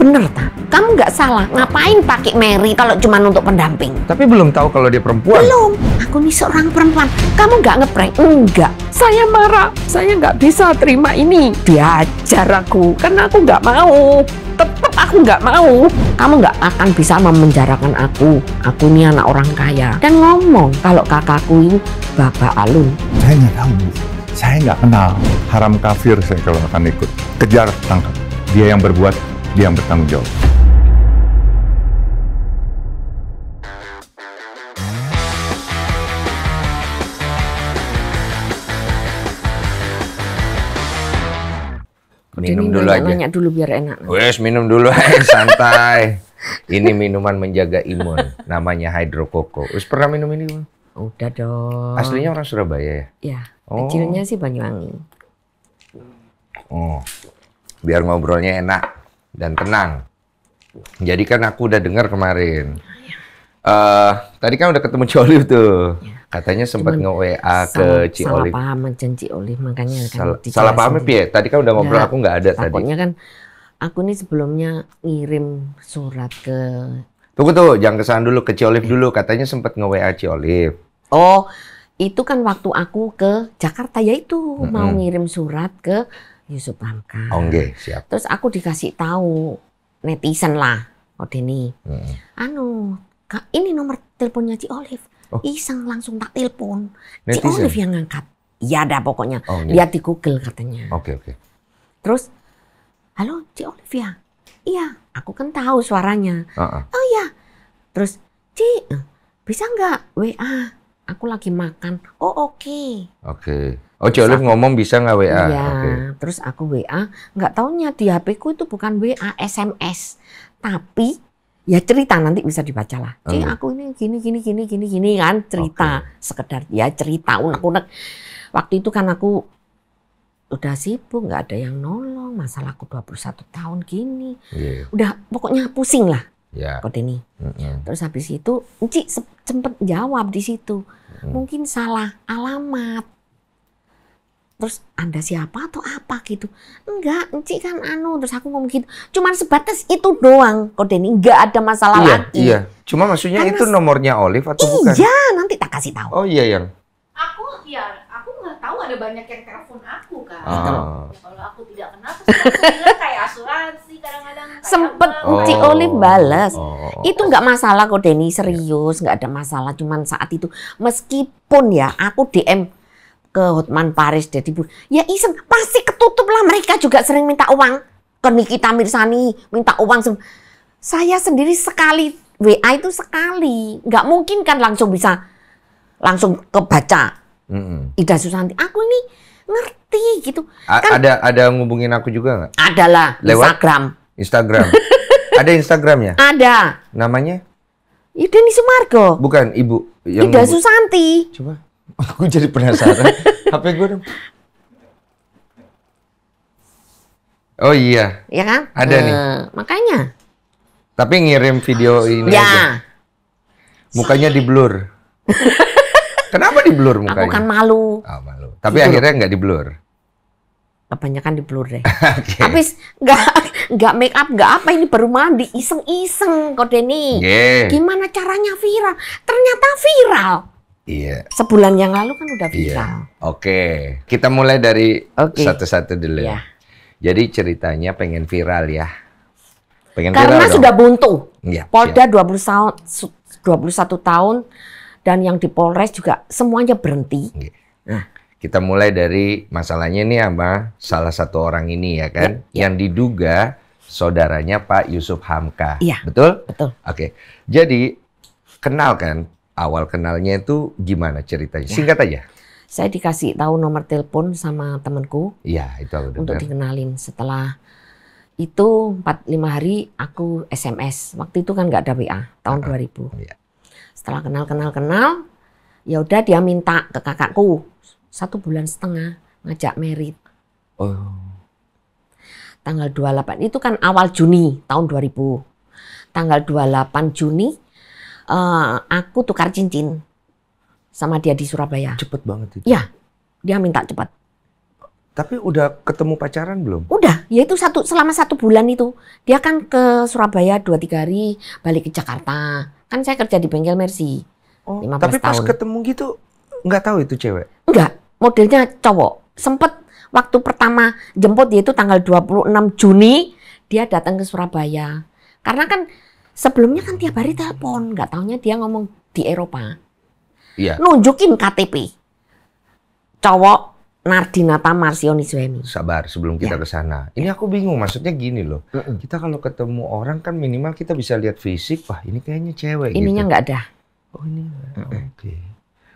Bener tak? Kamu nggak salah. Ngapain pakai Mary kalau cuma untuk pendamping? Tapi belum tahu kalau dia perempuan. Belum. Aku nih seorang perempuan. Kamu nggak ngeprank? Enggak. Saya marah. Saya nggak bisa terima ini. Diajar aku. Karena aku nggak mau. Tetap aku nggak mau. Kamu nggak akan bisa memenjarakan aku. Aku ini anak orang kaya. Dan ngomong kalau kakakku ini bapak alun. Saya nggak tahu. Saya nggak kenal. Haram kafir saya kalau akan ikut. Kejar, tangkap. Dia yang berbuat dia yang bertanggung jawab. Minum Jadi dulu aja. Banyak dulu biar enak. Wes minum dulu aja eh, santai. ini minuman menjaga imun, namanya Coco. Wes pernah minum ini Udah dong. Aslinya orang Surabaya ya? Iya. Oh. Kecilnya sih Banyuwangi. Oh. Biar ngobrolnya enak dan tenang. Jadi kan aku udah dengar kemarin. Uh, tadi kan udah ketemu Cioli tuh. Ya. Katanya sempat nge-WA ke Cioli. Salah paham Cen Cioli, makanya kan. Sal salah paham ya, ya? Tadi kan udah ngobrol ya, aku nggak ada tadi. kan aku nih sebelumnya ngirim surat ke Tunggu tuh, jangan kesan dulu ke Ciolif dulu. Katanya sempat nge-WA Ciolif. Oh, itu kan waktu aku ke Jakarta ya itu mm -hmm. mau ngirim surat ke Yusuf Hamka. Oh, okay, siap. Terus aku dikasih tahu netizen lah, oh ini, Hmm. Anu, ini nomor teleponnya Ci Olive. Oh. Iseng langsung tak telepon. Ci Olive yang ngangkat. Iya ada pokoknya. Oh, Lihat di Google katanya. Oke, okay, oke. Okay. Terus, halo Ci ya? Iya, aku kan tahu suaranya. Uh -uh. Oh iya. Terus, Ci, eh, bisa nggak WA? Aku lagi makan. Oh oke. Okay. Oke. Okay Oh, Olive ngomong bisa nggak WA? Iya, okay. terus aku WA, nggak taunya di HP ku itu bukan WA, SMS. Tapi ya cerita nanti bisa dibaca lah. Cik, hmm. aku ini gini gini gini gini gini kan cerita okay. sekedar ya cerita unek-unek. Waktu itu kan aku udah sibuk, nggak ada yang nolong, Masalah puluh 21 tahun gini. Yeah. Udah pokoknya pusing lah. Ya. Yeah. Kode ini. Mm -hmm. Terus habis itu, cik sempet jawab di situ. Mm. Mungkin salah alamat terus anda siapa atau apa gitu enggak enci kan anu terus aku ngomong gitu cuman sebatas itu doang kok Denny enggak ada masalah iya, lagi iya cuma maksudnya Karena itu nomornya Olive atau iya, bukan iya nanti tak kasih tahu oh iya yang aku ya aku nggak tahu ada banyak yang telepon aku kan ah. kalau aku tidak kenal terus aku kayak asuransi kadang-kadang sempet oh. Olive balas oh. itu nggak masalah kok Denny serius nggak ada masalah cuman saat itu meskipun ya aku DM ke Hotman Paris jadi bu ya iseng pasti ketutup lah mereka juga sering minta uang ke Nikita Mirsani minta uang sem saya sendiri sekali WA itu sekali nggak mungkin kan langsung bisa langsung kebaca Ida Susanti aku ini ngerti gitu A- kan, ada ada ngubungin aku juga nggak ada Lewat? Instagram Instagram ada Instagramnya ada namanya Ida ya, Sumargo bukan ibu Ida Susanti coba Aku jadi penasaran. HP gue dong. Oh iya. Iya kan? Ada uh, nih. Makanya. Tapi ngirim video ini ya. aja. Mukanya di blur. Kenapa di blur mukanya? Aku kan malu. Oh, malu. Tapi akhirnya nggak di blur. Kebanyakan di blur deh. okay. Tapi nggak nggak make up nggak apa ini baru mandi iseng-iseng kok Denny. Yeah. Gimana caranya viral? Ternyata viral. Iya. Sebulan yang lalu kan udah iya. viral. Iya. Oke, kita mulai dari satu-satu okay. dulu. Ya. Iya. Jadi ceritanya pengen viral ya. Pengen Karena viral sudah dong. buntu. Iya, Polda dua 20 tahun 21 tahun dan yang di Polres juga semuanya berhenti. Iya. Nah, kita mulai dari masalahnya ini sama salah satu orang ini ya kan iya, iya, yang diduga saudaranya Pak Yusuf Hamka. Iya. Betul? Betul. Oke. Jadi kenal kan awal kenalnya itu gimana ceritanya? Ya. Singkat aja. Saya dikasih tahu nomor telepon sama temanku. Iya, itu aku Untuk dikenalin setelah itu 4 5 hari aku SMS. Waktu itu kan nggak ada WA, tahun uh -huh. 2000. Ya. Setelah kenal-kenal-kenal, ya udah dia minta ke kakakku satu bulan setengah ngajak merit. Oh. Tanggal 28 itu kan awal Juni tahun 2000. Tanggal 28 Juni Eh, aku tukar cincin sama dia di Surabaya. Cepet banget itu. Ya, dia minta cepat. Tapi udah ketemu pacaran belum? Udah, yaitu satu selama satu bulan itu. Dia kan ke Surabaya dua tiga hari, balik ke Jakarta. Kan saya kerja di bengkel Mercy. Oh, tapi pas ketemu gitu nggak tahu itu cewek? Enggak, modelnya cowok. Sempet waktu pertama jemput yaitu tanggal 26 Juni dia datang ke Surabaya. Karena kan Sebelumnya kan tiap hari telepon, nggak taunya dia ngomong di Eropa. Iya. Nunjukin KTP. Cowok Nardinata Marsioni Sueni. Sabar sebelum kita ya. ke sana. Ini aku bingung maksudnya gini loh. Kita kalau ketemu orang kan minimal kita bisa lihat fisik, wah ini kayaknya cewek Ininya gitu. nggak gitu. ada. Oh ini. Oke. Okay.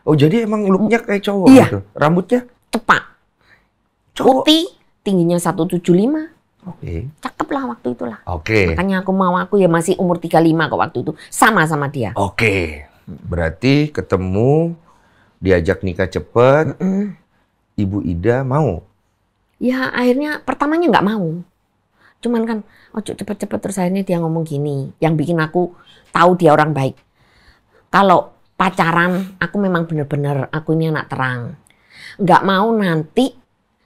Oh jadi emang looknya kayak cowok iya. gitu. Rambutnya cepak. Cowok. Putih, tingginya 175, Oke. Okay. Cakep lah waktu itulah. Oke. Okay. Makanya aku mau aku ya masih umur 35 kok waktu itu sama sama dia. Oke. Okay. Berarti ketemu diajak nikah cepet. Mm -mm. Ibu Ida mau. Ya akhirnya pertamanya nggak mau. Cuman kan oh, cepet-cepet terus akhirnya dia ngomong gini, yang bikin aku tahu dia orang baik. Kalau pacaran aku memang bener-bener aku ini anak terang. Nggak mau nanti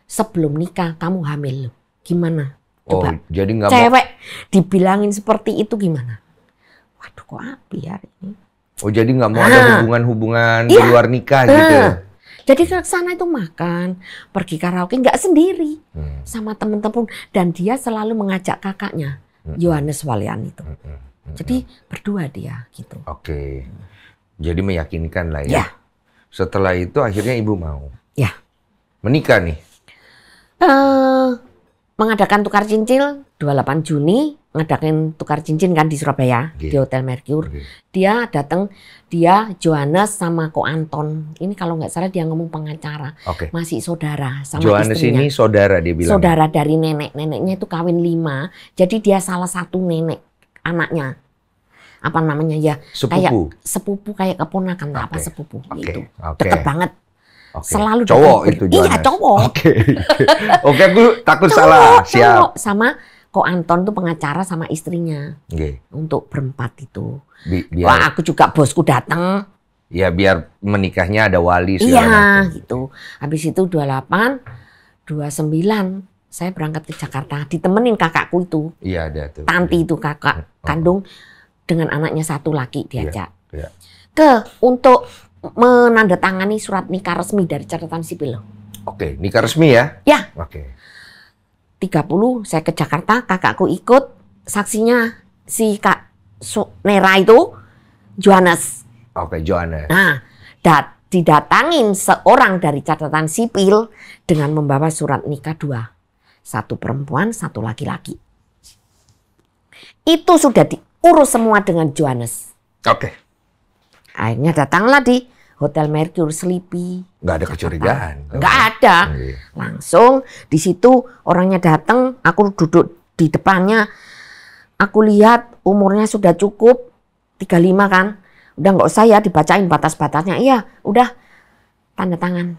sebelum nikah kamu hamil. Gimana? Coba oh, jadi nggak cewek mau... dibilangin seperti itu gimana? Waduh kok api ya ini. Oh jadi nggak mau nah, ada ah. hubungan-hubungan iya, di luar nikah nah, gitu. Ya? Jadi ke sana itu makan, pergi karaoke nggak sendiri hmm. sama temen-temen dan dia selalu mengajak kakaknya hmm. Yohanes hmm. Walian itu. Hmm. Hmm. hmm jadi hmm. berdua dia gitu. Oke. Okay. Jadi meyakinkan lah ya. ya. Setelah itu akhirnya ibu mau. Ya. Menikah nih. Uh, mengadakan tukar cincin 28 Juni ngadakin tukar cincin kan di Surabaya yeah. di Hotel Mercure. Yeah. Dia datang dia Johannes sama Ko Anton. Ini kalau nggak salah dia ngomong pengacara. Okay. Masih saudara sama Johannes istrinya. ini saudara dia bilang. Saudara dari nenek. Neneknya itu kawin lima. Jadi dia salah satu nenek anaknya. Apa namanya ya? Sepupu. Kayak sepupu kayak keponakan okay. apa sepupu okay. gitu. Okay. Deket banget Okay. Selalu cowok itu Iya, cowok. Oke. Oke, okay, aku takut cowok, salah. Siap. Cowok sama kok Anton tuh pengacara sama istrinya. Okay. Untuk berempat itu. Bi biar... Wah, aku juga bosku datang. Ya, biar menikahnya ada wali segala Iya, macam. gitu. Habis itu 28, 29 saya berangkat ke Jakarta ditemenin kakakku itu. Iya, ada tuh. Tanti iya. itu kakak oh, oh. kandung dengan anaknya satu laki diajak. Iya. Ya. Ke untuk menandatangani surat nikah resmi dari catatan sipil. Oke, nikah resmi ya? Ya. Oke. 30 saya ke Jakarta, kakakku ikut, saksinya si Kak Nera itu Johannes. Oke, Johannes. Nah, dat didatangin seorang dari catatan sipil dengan membawa surat nikah dua. Satu perempuan, satu laki-laki. Itu sudah diurus semua dengan Johannes. Oke. Akhirnya datanglah di Hotel Mercure Sleepy. Nggak ada kecurigaan. Nggak ada. Oh, iya. Langsung di situ orangnya datang, aku duduk di depannya. Aku lihat umurnya sudah cukup 35 kan. Udah nggak usah ya dibacain batas-batasnya. Iya, udah tanda tangan.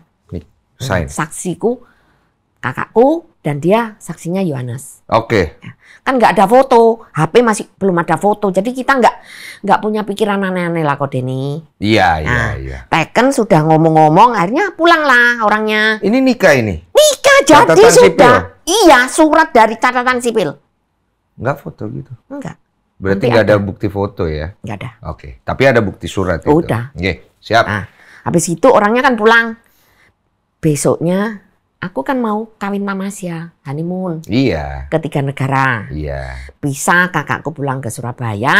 Sign. Saksiku, kakakku, dan dia saksinya Yohanes. Oke. Okay. Ya. Kan nggak ada foto, HP masih belum ada foto, jadi kita nggak nggak punya pikiran aneh-aneh lah kok Denny. Iya iya nah, iya. iya. Teken sudah ngomong-ngomong, akhirnya pulang lah orangnya. Ini nikah ini. Nikah catatan jadi sipil. sudah. Iya surat dari catatan sipil. Nggak foto gitu. Nggak. Berarti nggak ada. bukti foto ya? Nggak ada. Oke, okay. tapi ada bukti surat. Udah. Oke, siap. Nah, habis itu orangnya kan pulang. Besoknya aku kan mau kawin sama Asia, honeymoon. Iya. Ketiga negara. Iya. Bisa kakakku pulang ke Surabaya,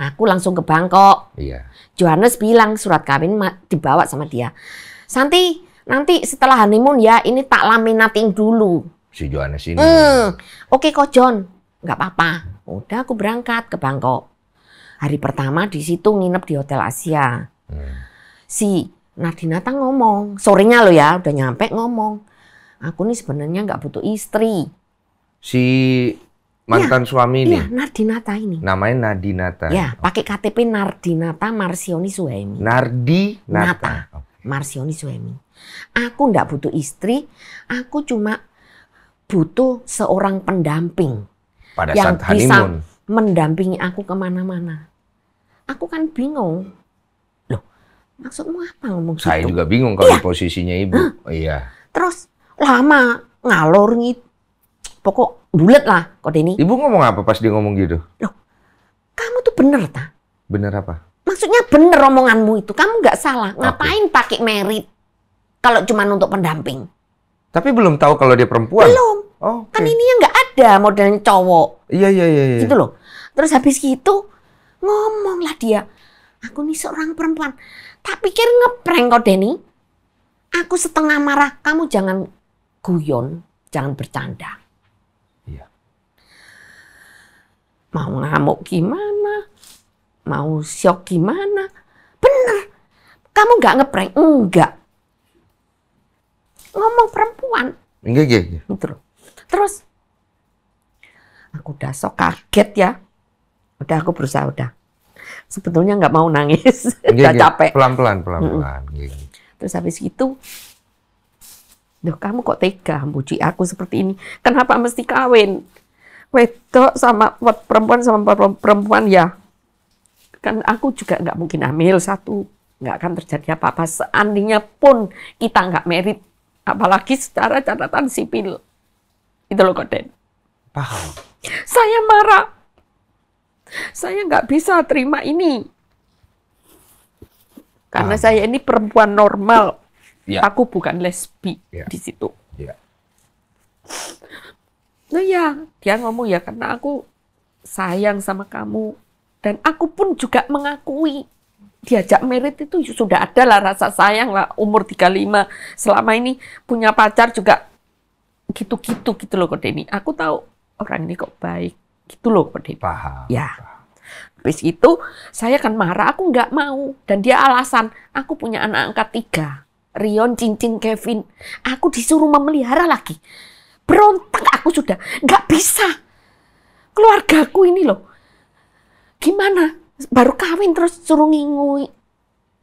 aku langsung ke Bangkok. Iya. Johannes bilang surat kawin dibawa sama dia. Santi, nanti setelah honeymoon ya, ini tak laminating dulu. Si Johannes ini. Hmm. Oke kok John, nggak apa-apa. Udah aku berangkat ke Bangkok. Hari pertama di situ nginep di Hotel Asia. Hmm. Si Nadinata ngomong, sorenya lo ya, udah nyampe ngomong aku nih sebenarnya nggak butuh istri. Si mantan ya, suami ini? Iya, Nardinata ini. Namanya Nardinata. Ya, pakai KTP Nardinata Marsioni Suemi. Nardi Nata. Nata. Marsioni Suemi. Aku nggak butuh istri, aku cuma butuh seorang pendamping. Pada yang saat bisa mendampingi aku kemana-mana. Aku kan bingung. Loh, maksudmu apa ngomong Saya gitu? juga bingung kalau iya. posisinya ibu. Huh? iya. Terus lama ngalor ngit Pokok bulat lah kode ini. Ibu ngomong apa pas dia ngomong gitu? Loh, kamu tuh bener ta? Bener apa? Maksudnya bener omonganmu itu. Kamu nggak salah. Ngapain okay. pakai merit kalau cuma untuk pendamping? Tapi belum tahu kalau dia perempuan. Belum. Oh, okay. Kan ini yang nggak ada modelnya cowok. Iya, iya, iya, iya, Gitu loh. Terus habis gitu ngomonglah dia. Aku nih seorang perempuan. Tak pikir ngeprank kok, Denny. Aku setengah marah. Kamu jangan guyon, jangan bercanda. Iya. Mau ngamuk gimana? Mau syok gimana? Bener. Kamu nggak ngeprank? Enggak. Ngomong perempuan. Enggak, enggak, enggak. Terus, terus aku udah sok kaget ya. Udah aku berusaha udah. Sebetulnya nggak mau nangis, enggak, enggak. Iya. capek. Pelan-pelan, pelan-pelan. Mm -mm. Terus habis itu Duh, kamu kok tega muji aku seperti ini? Kenapa mesti kawin? Wedok sama perempuan sama perempuan ya. Kan aku juga nggak mungkin hamil satu. Nggak akan terjadi apa-apa. Seandainya pun kita nggak merit. Apalagi secara catatan sipil. Itu loh, Koden. Paham. Saya marah. Saya nggak bisa terima ini. Karena ah. saya ini perempuan normal Yeah. Aku bukan lesbi yeah. di situ. Yeah. Nah ya, dia ngomong ya karena aku sayang sama kamu dan aku pun juga mengakui diajak merit itu sudah ada lah rasa sayang lah umur 35 selama ini punya pacar juga gitu-gitu gitu loh kok ini. Aku tahu orang ini kok baik gitu loh kok Denny. Paham. Ya. Habis itu saya kan marah, aku nggak mau. Dan dia alasan, aku punya anak angkat tiga. Rion, cincin Kevin. Aku disuruh memelihara lagi. Berontak aku sudah. Gak bisa. Keluargaku ini loh. Gimana? Baru kawin terus suruh ngingui.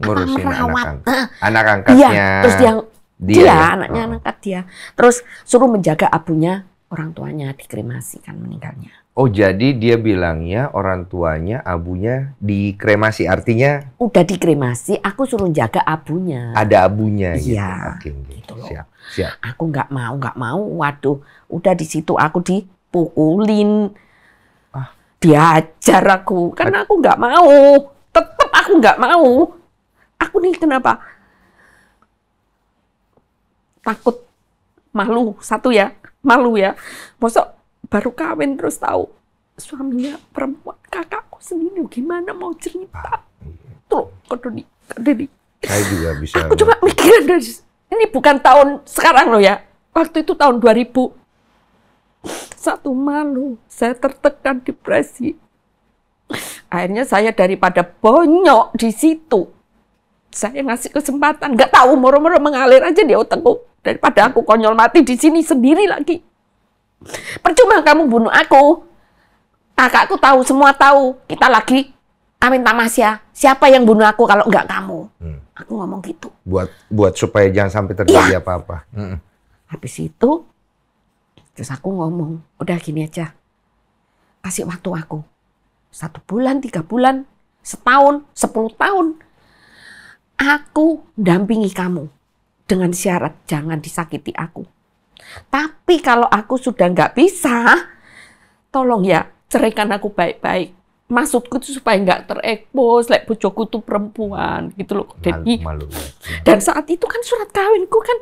Ngurusin merawat. anak, anak iya, angkatnya. Iya, terus dia, dia, dia ya? anaknya oh. angkat dia. Terus suruh menjaga abunya orang tuanya dikremasi kan meninggalnya. Oh jadi dia bilangnya orang tuanya abunya dikremasi artinya udah dikremasi aku suruh jaga abunya ada abunya gitu. iya gitu. Okay, gitu siap siap aku nggak mau nggak mau waduh udah di situ aku dipukulin ah. diajar aku karena aku nggak mau tetap aku nggak mau aku nih kenapa takut malu satu ya malu ya bosok baru kawin terus tahu suaminya perempuan kakakku sendiri gimana mau cerita iya. tuh kedudi kedudi saya juga bisa aku cuma mikirin dari ini bukan tahun sekarang loh ya waktu itu tahun 2000 satu malu saya tertekan depresi akhirnya saya daripada bonyok di situ saya ngasih kesempatan nggak tahu moro-moro mengalir aja di otakku daripada aku konyol mati di sini sendiri lagi Percuma kamu bunuh aku. Kakakku tahu, semua tahu. Kita lagi Amin Tamasya. Siapa yang bunuh aku kalau enggak kamu? Hmm. Aku ngomong gitu. Buat buat supaya jangan sampai terjadi iya. apa-apa. Ya. Habis itu terus aku ngomong, udah gini aja. Kasih waktu aku. Satu bulan, tiga bulan, setahun, sepuluh tahun. Aku dampingi kamu dengan syarat jangan disakiti aku. Tapi kalau aku sudah nggak bisa, tolong ya ceraikan aku baik-baik. Maksudku tuh supaya nggak terekspos, lek bojoku tuh perempuan gitu loh. Jadi, malu, malu. dan saat itu kan surat kawinku kan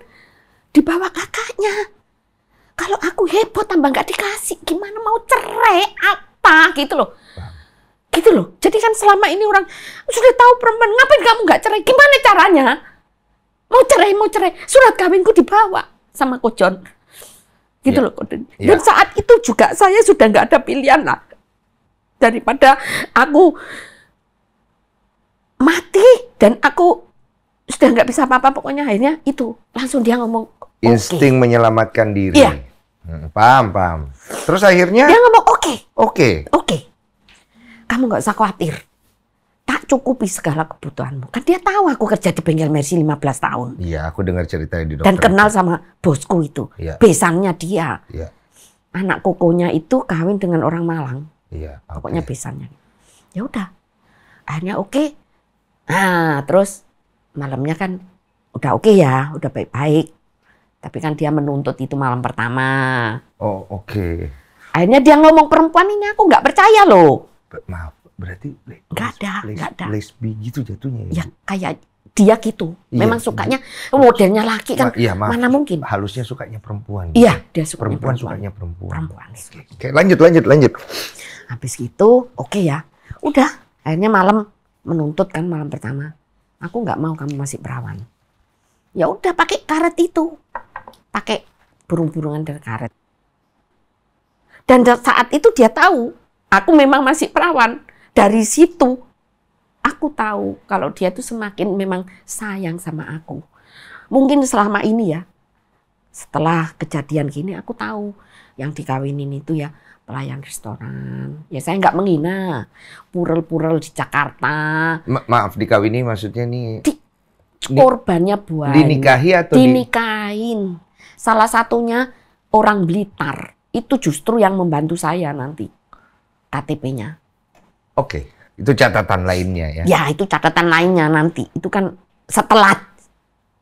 dibawa kakaknya. Kalau aku heboh tambah nggak dikasih, gimana mau cerai apa gitu loh. Gitu loh. Jadi kan selama ini orang sudah tahu perempuan, ngapain kamu nggak cerai? Gimana caranya? Mau cerai, mau cerai. Surat kawinku dibawa sama kocon gitu yeah. loh. Yeah. Dan saat itu juga saya sudah nggak ada pilihan lah daripada aku mati dan aku sudah nggak bisa apa-apa pokoknya akhirnya itu langsung dia ngomong okay. insting menyelamatkan diri. Iya. Hmm, paham paham. Terus akhirnya dia ngomong oke. Okay. Oke. Okay. Oke. Okay. Kamu nggak usah khawatir cukupi segala kebutuhanmu. Kan dia tahu aku kerja di bengkel Mercy 15 tahun. Iya, aku dengar ceritanya di dokter. Dan kenal sama bosku itu. Ya. Besannya dia. Iya. Anak kokonya itu kawin dengan orang Malang. Iya, okay. Pokoknya besannya. Ya udah. Akhirnya oke. Okay. Nah, terus malamnya kan udah oke okay ya, udah baik-baik. Tapi kan dia menuntut itu malam pertama. Oh, oke. Okay. Akhirnya dia ngomong perempuan ini aku nggak percaya loh. Maaf, berarti nggak ada nggak ada lesbi gitu jatuhnya ya, ya kayak dia gitu iya, memang iya. sukanya oh, modelnya laki kan ma iya, maaf, mana mungkin halusnya sukanya perempuan gitu. dia suka perempuan, perempuan sukanya perempuan perempuan iya. oke lanjut lanjut lanjut habis gitu oke okay ya udah akhirnya malam menuntut kan malam pertama aku nggak mau kamu masih perawan ya udah pakai karet itu pakai burung-burungan dari karet dan saat itu dia tahu aku memang masih perawan dari situ aku tahu kalau dia tuh semakin memang sayang sama aku. Mungkin selama ini ya, setelah kejadian gini aku tahu yang dikawinin itu ya pelayan restoran. Ya saya nggak menghina, purel-purel di Jakarta. Ma maaf dikawini maksudnya nih. Di, korbannya buah. Dinikahi atau dinikahin. Di... Salah satunya orang Blitar itu justru yang membantu saya nanti KTP-nya Oke, okay. itu catatan lainnya ya. Ya, itu catatan lainnya nanti. Itu kan setelah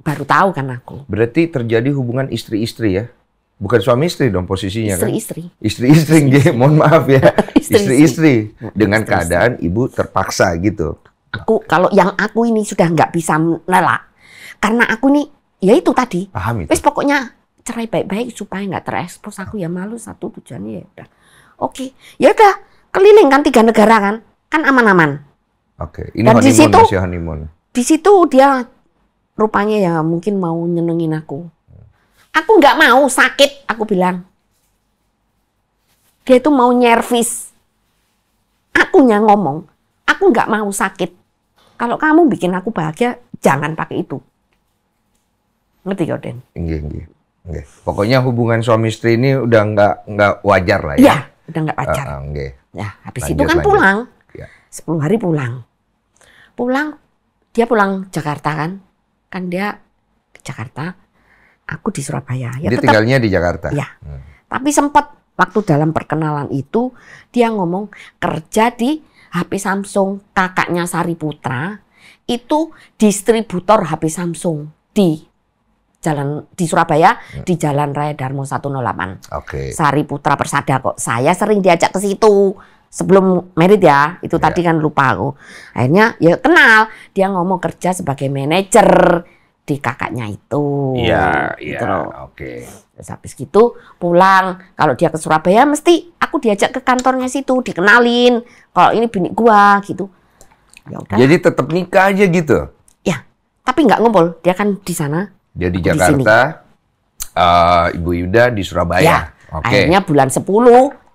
baru tahu kan aku. Berarti terjadi hubungan istri-istri ya. Bukan suami istri dong posisinya istri, kan? Istri-istri. Istri-istri, mohon maaf ya. Istri-istri dengan istri, keadaan ibu terpaksa gitu. Aku kalau yang aku ini sudah nggak bisa menolak karena aku nih ya itu tadi. Paham itu. Wis pokoknya cerai baik-baik supaya nggak terekspos aku ya malu satu tujuannya ya udah. Oke, okay. ya udah keliling kan tiga negara kan, kan aman-aman. Oke, okay. ini Dan honeymoon di situ, masih honeymoon. Di situ dia rupanya ya mungkin mau nyenengin aku. Aku nggak mau sakit, aku bilang. Dia itu mau nyervis. Akunya ngomong, aku nggak mau sakit. Kalau kamu bikin aku bahagia, jangan pakai itu. Ngerti kau, Den? Iya, iya. Pokoknya hubungan suami istri ini udah nggak nggak wajar lah ya. ya udah nggak pacar. Uh, ah, okay. Ah, ya, habis lanjut, itu kan lanjut. pulang. Ya. 10 hari pulang. Pulang dia pulang Jakarta kan? Kan dia ke Jakarta. Aku di Surabaya. Ya, dia tetap, tinggalnya di Jakarta. Ya. Hmm. Tapi sempat waktu dalam perkenalan itu dia ngomong kerja di HP Samsung kakaknya Sari Putra itu distributor HP Samsung di Jalan di Surabaya hmm. di Jalan Raya Darmo 108. Oke. Okay. Sari Putra Persada kok. Saya sering diajak ke situ sebelum merit ya. Itu yeah. tadi kan lupa aku. Akhirnya ya kenal, dia ngomong kerja sebagai manajer di kakaknya itu. Iya, yeah, gitu iya. Oke. Okay. Terus habis gitu pulang, kalau dia ke Surabaya mesti aku diajak ke kantornya situ, dikenalin. Kalau ini bini gua gitu. Ya udah. Jadi tetap nikah aja gitu. Ya, tapi nggak ngumpul. Dia kan di sana dia di Aku Jakarta, di uh, eh, Ibu Yuda di Surabaya. Ya, okay. Akhirnya bulan 10,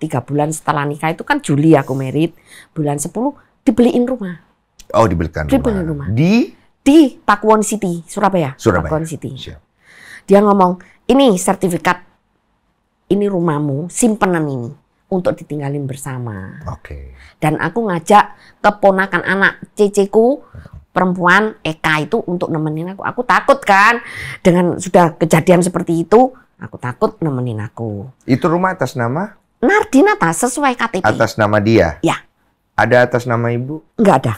tiga bulan setelah nikah itu kan Juli aku merit. Bulan 10 dibeliin rumah. Oh, dibelikan rumah. Dibeliin rumah. Di di Pakuwon City, Surabaya. Surabaya. Pakuwon City. Dia ngomong, "Ini sertifikat ini rumahmu, simpenan ini untuk ditinggalin bersama." Oke. Okay. Dan aku ngajak keponakan anak ceceku perempuan Eka itu untuk nemenin aku. Aku takut kan dengan sudah kejadian seperti itu, aku takut nemenin aku. Itu rumah atas nama? Nardinata sesuai KTP. Atas nama dia? Ya. Ada atas nama ibu? Enggak ada.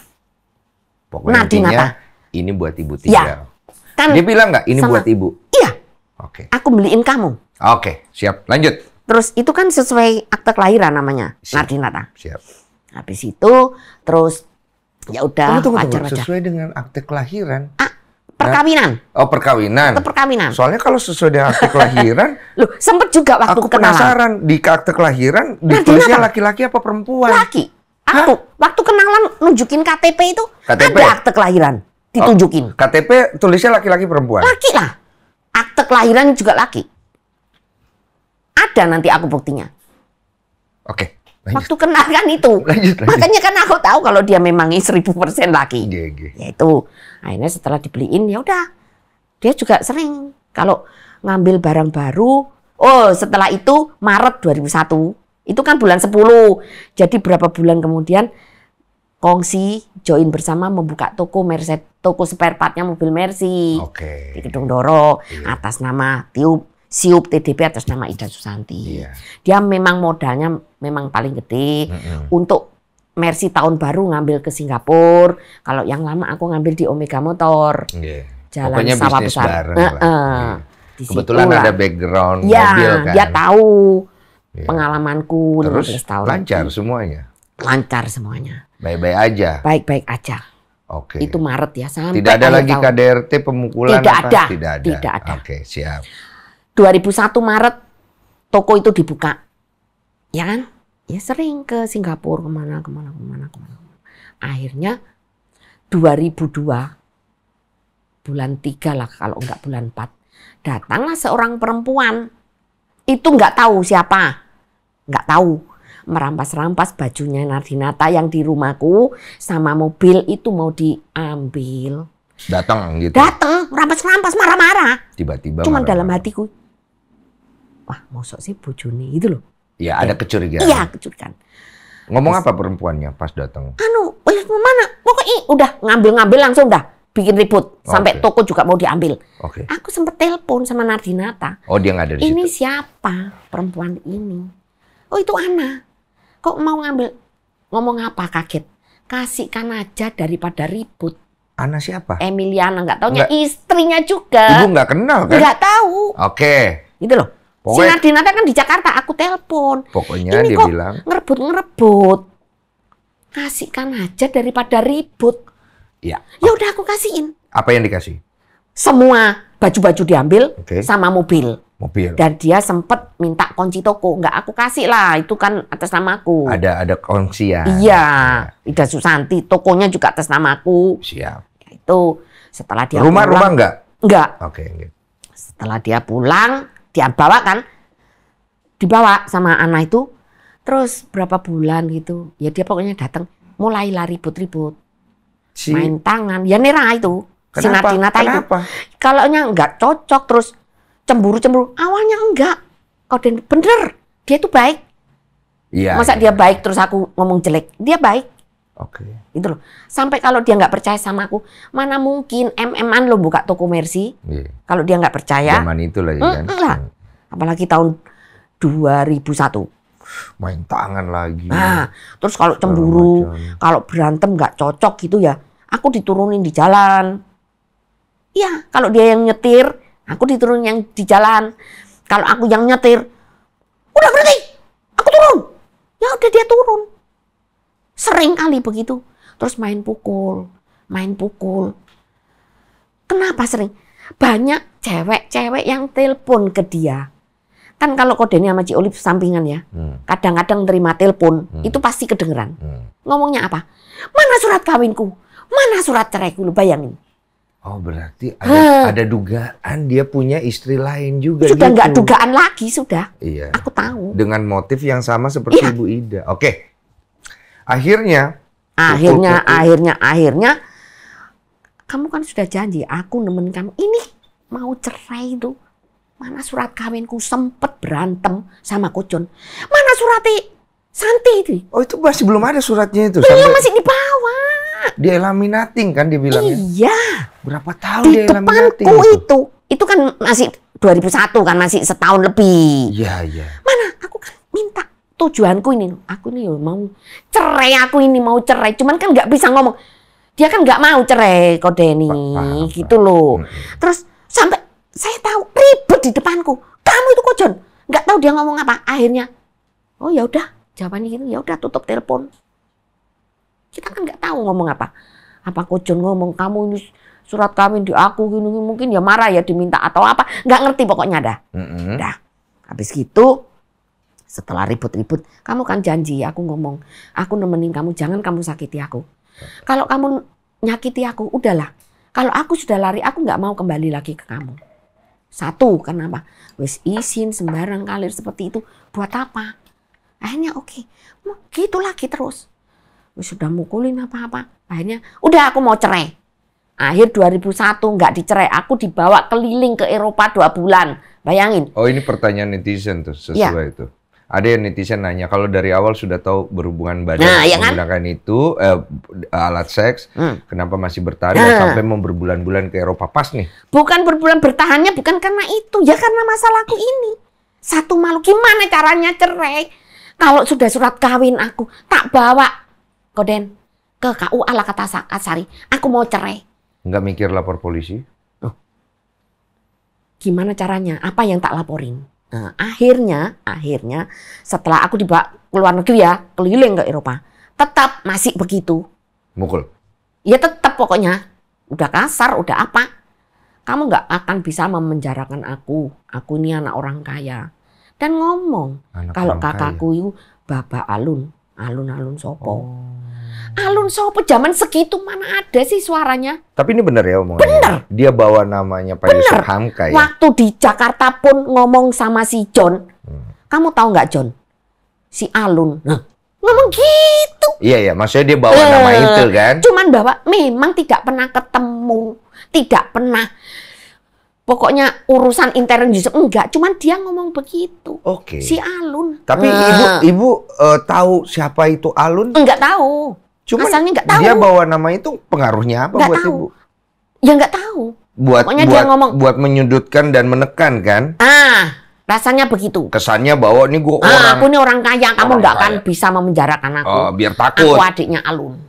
Pokoknya Nardinata. ini buat ibu ya. tinggal. Ya. Kan dia bilang nggak ini sama, buat ibu? Iya. Oke. Okay. Aku beliin kamu. Oke, okay, siap. Lanjut. Terus itu kan sesuai akte kelahiran namanya, siap. Nardinata. Siap. Habis itu terus Ya udah, tunggu, tunggu, wajar, tunggu. Sesuai wajar. dengan akte kelahiran. Ah, perkawinan. Nah, oh, perkawinan. Atau perkawinan. Soalnya kalau sesuai dengan akte kelahiran, loh, sempet juga waktu aku kenalan. penasaran di akte kelahiran nah, ditulisnya laki-laki apa perempuan? Laki. Aku Hah? waktu kenalan nunjukin KTP itu KTP? ada akte kelahiran ditunjukin. Oh, KTP tulisnya laki-laki perempuan. Laki lah. Akte kelahiran juga laki. Ada nanti aku buktinya. Oke. Okay lanjut. waktu kenal kan itu. Lanjut, lanjut. Makanya kan aku tahu kalau dia memang seribu persen laki. Ya itu. Iya. Akhirnya setelah dibeliin ya udah. Dia juga sering kalau ngambil barang baru. Oh setelah itu Maret 2001. Itu kan bulan 10. Jadi berapa bulan kemudian kongsi join bersama membuka toko Mercedes toko spare partnya mobil Mercy okay. di Gedung Doro yeah. atas nama Tiup siup TDP atas nama Ida Susanti. Iya. Dia memang modalnya memang paling gede mm -hmm. untuk Mercy tahun baru ngambil ke Singapura. Kalau yang lama aku ngambil di Omega Motor. Yeah. Jalan Pokoknya besar. Bareng uh -uh. Di Kebetulan situ ada background ya, mobil kan. dia tahu yeah. pengalamanku Terus tahun. lancar semuanya. Lancar semuanya. Baik-baik aja. Baik-baik aja. Oke. Itu Maret ya sampai Tidak ada lagi tahun. KDRT pemukulan Tidak apa? ada. Tidak ada. Tidak ada. Oke, siap. 2001 Maret toko itu dibuka. Ya kan? Ya sering ke Singapura kemana kemana kemana kemana. Akhirnya 2002 bulan tiga lah kalau enggak bulan empat datanglah seorang perempuan itu enggak tahu siapa. Enggak tahu merampas-rampas bajunya Nardinata yang di rumahku sama mobil itu mau diambil. Datang gitu. Datang, merampas rampas marah-marah. Tiba-tiba. Cuma marah -marah. dalam hatiku, wah mosok sih Juni itu loh. Ya ada kecurigaan. Iya kecurigaan. Ngomong Terus, apa perempuannya pas datang? Anu, lihat mau mana? Pokoknya udah ngambil-ngambil langsung dah bikin ribut sampai okay. toko juga mau diambil. Okay. Aku sempet telepon sama Nardinata. Oh dia nggak ada di Ini situ. siapa perempuan ini? Oh itu Ana. Kok mau ngambil? Ngomong apa kaget? Kasihkan aja daripada ribut. Ana siapa? Emiliana nggak taunya istrinya juga. Ibu nggak kenal kan? Nggak tahu. Oke. Okay. Itu loh. Pokoknya, si Nardinata kan di Jakarta, aku telepon. Pokoknya Ini dia kok bilang ngerebut-ngerebut. Kasihkan aja daripada ribut. Ya. Ya udah aku kasihin. Apa yang dikasih? Semua baju-baju diambil okay. sama mobil. Mobil. Dan dia sempet minta kunci toko. Enggak aku kasih lah, itu kan atas nama aku. Ada ada kunci ya. Iya, iya. Ida Susanti tokonya juga atas nama aku. Siap. Ya, itu setelah dia rumah pulang, rumah enggak? Enggak. Oke, okay, Setelah dia pulang, dia bawa kan dibawa sama anak itu terus berapa bulan gitu ya dia pokoknya datang mulai ribut-ribut si... main tangan ya nera itu Kenapa? si Kenapa? itu kalau nggak cocok terus cemburu-cemburu awalnya enggak kau bener dia tuh baik Iya. Masa iya. dia baik terus aku ngomong jelek? Dia baik. Oke. Okay. Itu loh. Sampai kalau dia nggak percaya sama aku, mana mungkin MM-an lo buka toko Mercy? Yeah. Kalau dia nggak percaya. Zaman itu lah ya kan. Lah. Apalagi tahun 2001. Main tangan lagi. Nah, terus kalau cemburu, kalau berantem nggak cocok gitu ya, aku diturunin di jalan. Iya, kalau dia yang nyetir, aku diturunin yang di jalan. Kalau aku yang nyetir, udah berhenti, aku turun. Ya udah dia turun Sering kali begitu. Terus main pukul, main pukul. Kenapa sering? Banyak cewek-cewek yang telepon ke dia. Kan kalau kodenya sama Ci Olip sampingan ya. Hmm. Kadang-kadang hmm. terima telepon, hmm. itu pasti kedengeran. Hmm. Ngomongnya apa? Mana surat kawinku? Mana surat ceraiku? Lu bayangin. Oh berarti ada, huh. ada dugaan dia punya istri lain juga. Sudah gitu. nggak dugaan lagi sudah. Iya. Aku tahu. Dengan motif yang sama seperti iya. Ibu Ida. Oke. Okay. Akhirnya. Akhirnya, betul, akhirnya, akhirnya. Kamu kan sudah janji, aku nemenin kamu. Ini mau cerai itu. Mana surat kawinku sempet berantem sama Kucun. Mana surati Santi itu. Oh itu masih belum ada suratnya itu. Belum iya, sampai... masih di bawah. Dia elaminating kan dibilangnya. Iya. Berapa tahun di dia elaminating? itu. itu. Itu kan masih 2001 kan masih setahun lebih. Iya, iya. Mana aku kan minta tujuanku ini aku nih mau cerai aku ini mau cerai cuman kan nggak bisa ngomong dia kan nggak mau cerai kok Denny gitu loh terus sampai saya tahu ribet di depanku kamu itu kok John nggak tahu dia ngomong apa akhirnya oh ya udah jawabannya gitu ya udah tutup telepon kita kan nggak tahu ngomong apa apa kok ngomong kamu ini surat kawin di aku gini, gini mungkin ya marah ya diminta atau apa nggak ngerti pokoknya dah -hmm. dah habis gitu setelah ribut-ribut, kamu kan janji aku ngomong, aku nemenin kamu, jangan kamu sakiti aku. Kalau kamu nyakiti aku, udahlah. Kalau aku sudah lari, aku nggak mau kembali lagi ke kamu. Satu, kenapa? Wis izin sembarang kalir seperti itu, buat apa? Akhirnya oke, okay. gitu lagi terus. Wis sudah mukulin apa-apa, akhirnya udah aku mau cerai. Akhir 2001 nggak dicerai, aku dibawa keliling ke Eropa dua bulan. Bayangin. Oh ini pertanyaan netizen tuh sesuai ya. itu ada yang netizen nanya kalau dari awal sudah tahu berhubungan badan nah, ya kan? menggunakan itu eh, alat seks, hmm. kenapa masih bertahan nah. sampai mau berbulan-bulan ke Eropa pas nih? Bukan berbulan bertahannya bukan karena itu, ya karena masalahku ini. Satu malu gimana caranya cerai? Kalau sudah surat kawin aku tak bawa koden ke KU ala kata Sari, aku mau cerai. Enggak mikir lapor polisi? Oh. Gimana caranya? Apa yang tak laporin? Nah, akhirnya, akhirnya setelah aku dibawa ke luar negeri ya, keliling ke Eropa, tetap masih begitu. Mukul? Ya tetap pokoknya. Udah kasar, udah apa. Kamu nggak akan bisa memenjarakan aku. Aku ini anak orang kaya. Dan ngomong, anak kalau kakakku itu Bapak Alun, Alun-alun Sopo. Oh. Alun Sopo zaman segitu mana ada sih suaranya? Tapi ini benar ya omongannya. Benar. Dia bawa namanya Pak bener. Yusuf Hamka ya. Waktu di Jakarta pun ngomong sama si John. Hmm. Kamu tahu nggak John? Si Alun. Nah, ngomong gitu. Iya iya, maksudnya dia bawa uh, nama eh, itu kan. Cuman bawa memang tidak pernah ketemu, tidak pernah pokoknya urusan intern juga enggak, cuman dia ngomong begitu. Oke. Okay. Si Alun. Tapi nah. ibu ibu uh, tahu siapa itu Alun? Enggak tahu. Cuma asalnya nggak tahu. Dia bawa nama itu pengaruhnya apa gak buat tahu. ibu? Ya nggak tahu. Buat Pokoknya buat, dia ngomong buat menyudutkan dan menekan kan? Ah, rasanya begitu. Kesannya bawa ini gue ah, aku ini orang kaya, kamu nggak akan bisa memenjarakan aku. Oh, biar takut. Aku adiknya Alun.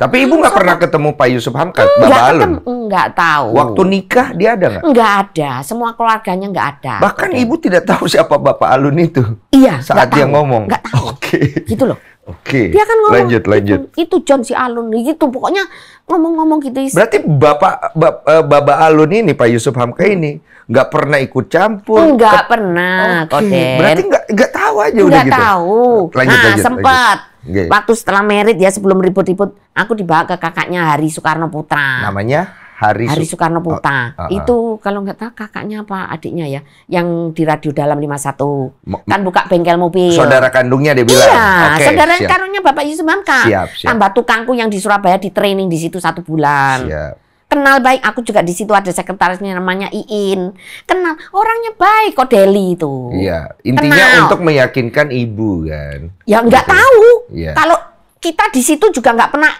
Tapi ibu nggak pernah ketemu Pak Yusuf Hamka, Bapak Alun. Enggak tahu. Waktu nikah dia ada nggak? Nggak ada, semua keluarganya nggak ada. Bahkan ibu tidak tahu siapa Bapak Alun itu. Iya. Saat dia tahu. ngomong. Nggak tahu. Oke. Gitu loh. Oke. Okay. Dia kan ngomong lanjut, gitu. lanjut. itu John si Alun gitu. Pokoknya ngomong-ngomong gitu. Berarti bapak bapak eh, Alun ini Pak Yusuf Hamka ini nggak pernah ikut campur. Nggak ke... pernah, oh, okay. Berarti nggak nggak tahu aja nggak udah gitu. Nggak tahu. Lanjut, nah, lanjut, sempat lanjut. Waktu setelah merit ya sebelum ribut-ribut, aku dibawa ke kakaknya Hari Soekarno Putra. Namanya? Hari, Hari Soekarno Putra. Uh, uh, uh. Itu kalau nggak tahu kakaknya apa adiknya ya, yang di radio dalam 51. M kan buka bengkel mobil. Saudara kandungnya dia bilang. Iya, okay, saudara kandungnya Bapak Yusuf Hamka. Siap, siap. Tambah tukangku yang di Surabaya di training di situ satu bulan. Siap. Kenal baik, aku juga di situ ada sekretarisnya namanya Iin. Kenal orangnya baik kok Deli itu. Iya, intinya Kenal. untuk meyakinkan ibu kan. Ya nggak gitu. tahu. Iya. Kalau kita di situ juga nggak pernah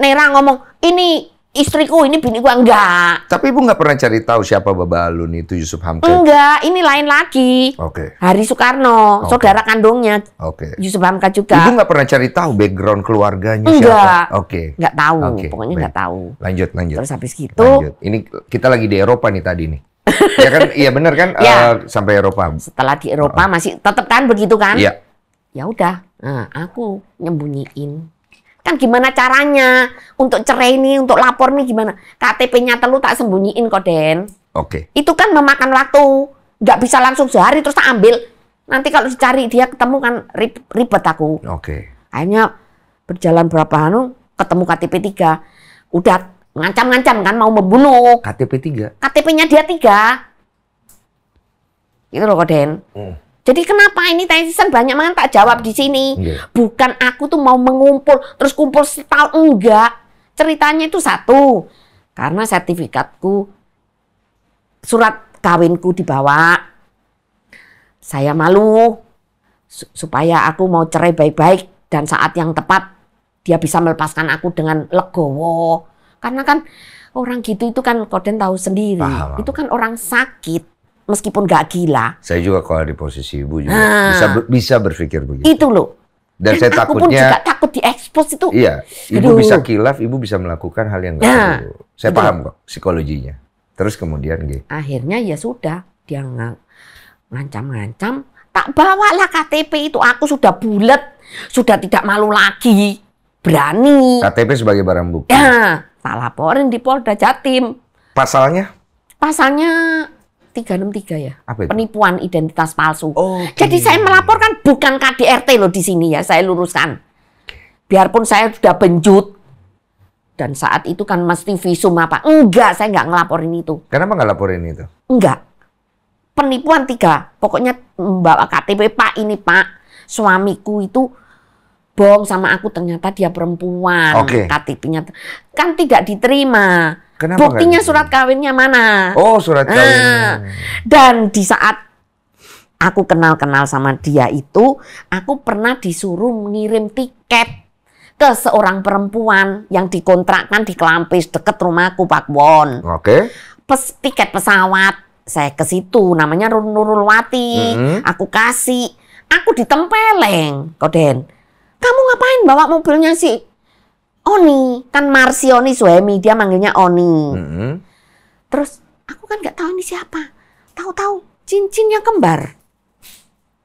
Nera ngomong ini istriku ini bini gua enggak. Tapi ibu nggak pernah cari tahu siapa Baba Alun itu Yusuf Hamka. Enggak, ini lain lagi. Oke. Okay. Hari Soekarno, okay. saudara kandungnya. Oke. Okay. Yusuf Hamka juga. Ibu nggak pernah cari tahu background keluarganya enggak. siapa. Oke. Okay. Enggak tahu, okay. pokoknya nggak tahu. Lanjut, lanjut. Terus habis gitu. Lanjut. Ini kita lagi di Eropa nih tadi nih. ya kan, iya benar kan ya. uh, sampai Eropa. Setelah di Eropa oh. masih tetap kan begitu kan? Iya. Ya udah, nah, aku nyembunyiin Kan gimana caranya untuk cerai nih untuk lapor nih gimana? KTP-nya telu tak sembunyiin kok, Den. Oke. Okay. Itu kan memakan waktu. Nggak bisa langsung sehari terus tak ambil. Nanti kalau dicari dia ketemu kan ribet aku. Oke. Okay. Akhirnya berjalan berapa anu ketemu KTP 3. Udah ngancam-ngancam kan mau membunuh. KTP 3. KTP-nya dia tiga Itu loh, Den. Hmm. Jadi kenapa ini tesisan banyak banget tak jawab di sini? Yeah. Bukan aku tuh mau mengumpul terus kumpul setahun enggak. Ceritanya itu satu. Karena sertifikatku surat kawinku dibawa. Saya malu supaya aku mau cerai baik-baik dan saat yang tepat dia bisa melepaskan aku dengan legowo. Karena kan orang gitu itu kan Koden tahu sendiri. Paham. Itu kan orang sakit meskipun gak gila. Saya juga kalau di posisi ibu juga nah, bisa bisa berpikir begitu. Itu loh. Dan, Dan saya aku takutnya pun juga takut diekspos itu. Iya, ibu Aduh. bisa kilaf, ibu bisa melakukan hal yang gak nah, perlu. Saya itu. paham kok psikologinya. Terus kemudian gitu. Akhirnya ya sudah dia ngancam-ngancam, tak bawalah KTP itu. Aku sudah bulat, sudah tidak malu lagi, berani. KTP sebagai barang bukti. Ya, tak laporin di Polda Jatim. Pasalnya? Pasalnya 363 ya. Apa itu? Penipuan identitas palsu. Okay. Jadi saya melaporkan bukan KDRT loh di sini ya, saya luruskan. Biarpun saya sudah benjut dan saat itu kan mesti visum apa? Enggak, saya enggak ngelaporin itu. Kenapa enggak laporin itu? Enggak. Penipuan tiga. Pokoknya membawa KTP, Pak ini Pak, suamiku itu bohong sama aku ternyata dia perempuan. Okay. KTP-nya kan tidak diterima. Kenapa Buktinya kan? surat kawinnya mana? Oh, surat ah. kawin. Nah, dan di saat aku kenal-kenal sama dia itu, aku pernah disuruh mengirim tiket ke seorang perempuan yang dikontrakkan di Kelampis deket rumahku Pak Won. Oke. Okay. Pes, tiket pesawat. Saya ke situ namanya Nurulwati. Mm -hmm. Aku kasih, aku ditempeleng, Koden. Kamu ngapain bawa mobilnya sih? Oni kan Marsioni suami dia manggilnya Oni hmm. terus aku kan nggak tahu ini siapa tahu-tahu cincinnya kembar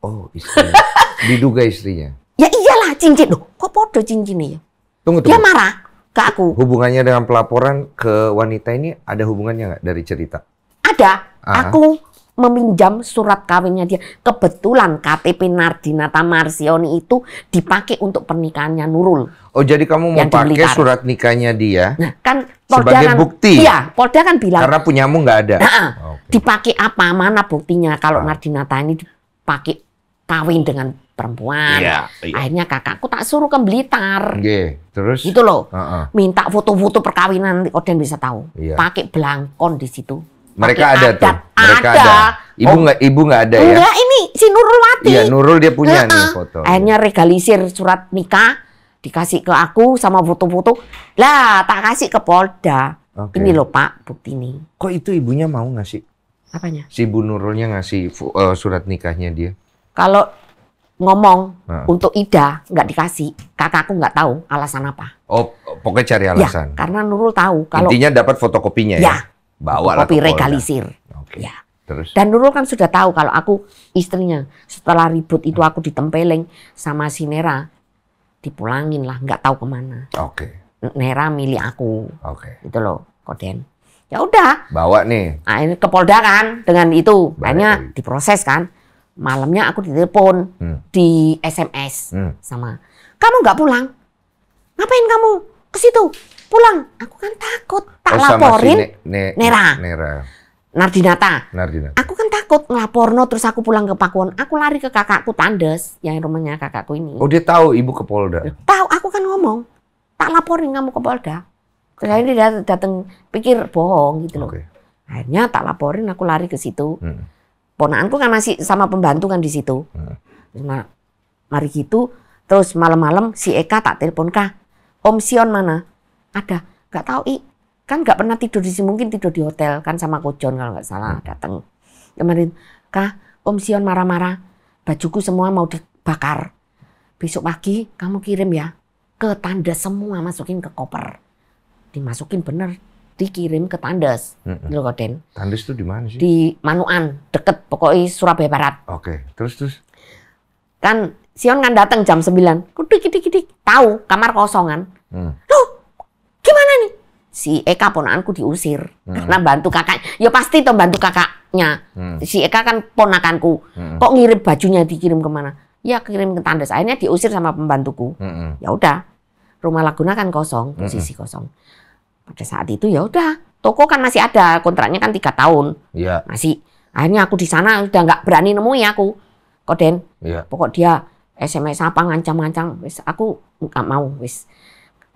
oh istri diduga istrinya ya iyalah cincin loh kok podo cincinnya ya tunggu, tunggu. dia marah ke aku hubungannya dengan pelaporan ke wanita ini ada hubungannya nggak dari cerita ada Aha. aku meminjam surat kawinnya dia. Kebetulan KTP Nardinata Marsioni itu dipakai untuk pernikahannya Nurul. Oh, jadi kamu mau pakai surat nikahnya dia? Nah, kan Polda sebagai kan, bukti. Iya, Polda kan bilang. Karena punyamu nggak ada. Nah, ah, oh, okay. Dipakai apa? Mana buktinya kalau ah. Nardinata ini dipakai kawin dengan perempuan. Iya, iya. Akhirnya kakakku tak suruh ke Blitar. terus? Gitu loh. Uh -uh. Minta foto-foto perkawinan, Oden bisa tahu. Iya. Pakai belangkon di situ mereka ada ada tuh. Mereka ada. ada. Ibu oh. nggak oh. ibu nggak ada ya? Enggak, ini si Nurul Wati. Iya, Nurul dia punya nah, nih foto. Akhirnya regalisir surat nikah dikasih ke aku sama foto-foto. Lah, tak kasih ke Polda. Okay. Ini loh Pak, bukti ini. Kok itu ibunya mau ngasih? Apanya? Si Bu Nurulnya ngasih uh, surat nikahnya dia. Kalau ngomong nah. untuk Ida nggak dikasih, kakakku nggak tahu alasan apa. Oh, pokoknya cari ya, alasan. Ya, karena Nurul tahu kalau intinya dapat fotokopinya ya. ya bawa kopi rekalisir. Okay. Ya. Terus? Dan Nurul kan sudah tahu kalau aku istrinya setelah ribut itu aku ditempeleng sama si Nera dipulangin lah nggak tahu kemana. Oke. Okay. Nera milih aku. Oke. Okay. Itu loh Koden. Ya udah. Bawa nih. Nah, ini ke Polda kan dengan itu Baik. diproses kan. Malamnya aku ditelepon hmm. di SMS hmm. sama kamu nggak pulang ngapain kamu ke situ pulang. Aku kan takut tak oh, laporin si ne, ne, Nera. Nardinata. Nardinata. Aku kan takut ngelaporno terus aku pulang ke Pakuan. Aku lari ke kakakku Tandes yang rumahnya kakakku ini. Oh dia tahu ibu ke Polda. Tahu, aku kan ngomong tak laporin kamu ke Polda. Terus akhirnya dia datang pikir bohong gitu loh. Okay. Akhirnya tak laporin aku lari ke situ. Hmm. ponakanku kan masih sama pembantu kan di situ. Hmm. Nah, mari gitu terus malam-malam si Eka tak telepon kah. Om Sion mana? ada nggak tahu i kan nggak pernah tidur di sini mungkin tidur di hotel kan sama kojon kalau nggak salah hmm. datang kemarin kah om Sion marah-marah bajuku semua mau dibakar besok pagi kamu kirim ya ke tanda semua masukin ke koper dimasukin bener dikirim ke Tandes, mm -hmm. Koden. Gitu Tandes itu di mana sih? Di Manuan, deket pokoknya Surabaya Barat. Oke, okay. terus terus. Kan Sion kan datang jam 9. Kudik dik dik tahu kamar kosongan. Hmm. Loh, si Eka ponakanku diusir hmm. karena bantu kakak ya pasti toh bantu kakaknya hmm. si Eka kan ponakanku hmm. kok ngirim bajunya dikirim kemana ya kirim ke tandas akhirnya diusir sama pembantuku hmm. ya udah rumah Laguna kan kosong hmm. posisi kosong pada saat itu ya udah toko kan masih ada kontraknya kan tiga tahun ya. masih akhirnya aku di sana udah nggak berani nemuin aku koden ya. pokok dia SMS apa ngancam-ngancam aku nggak mau wis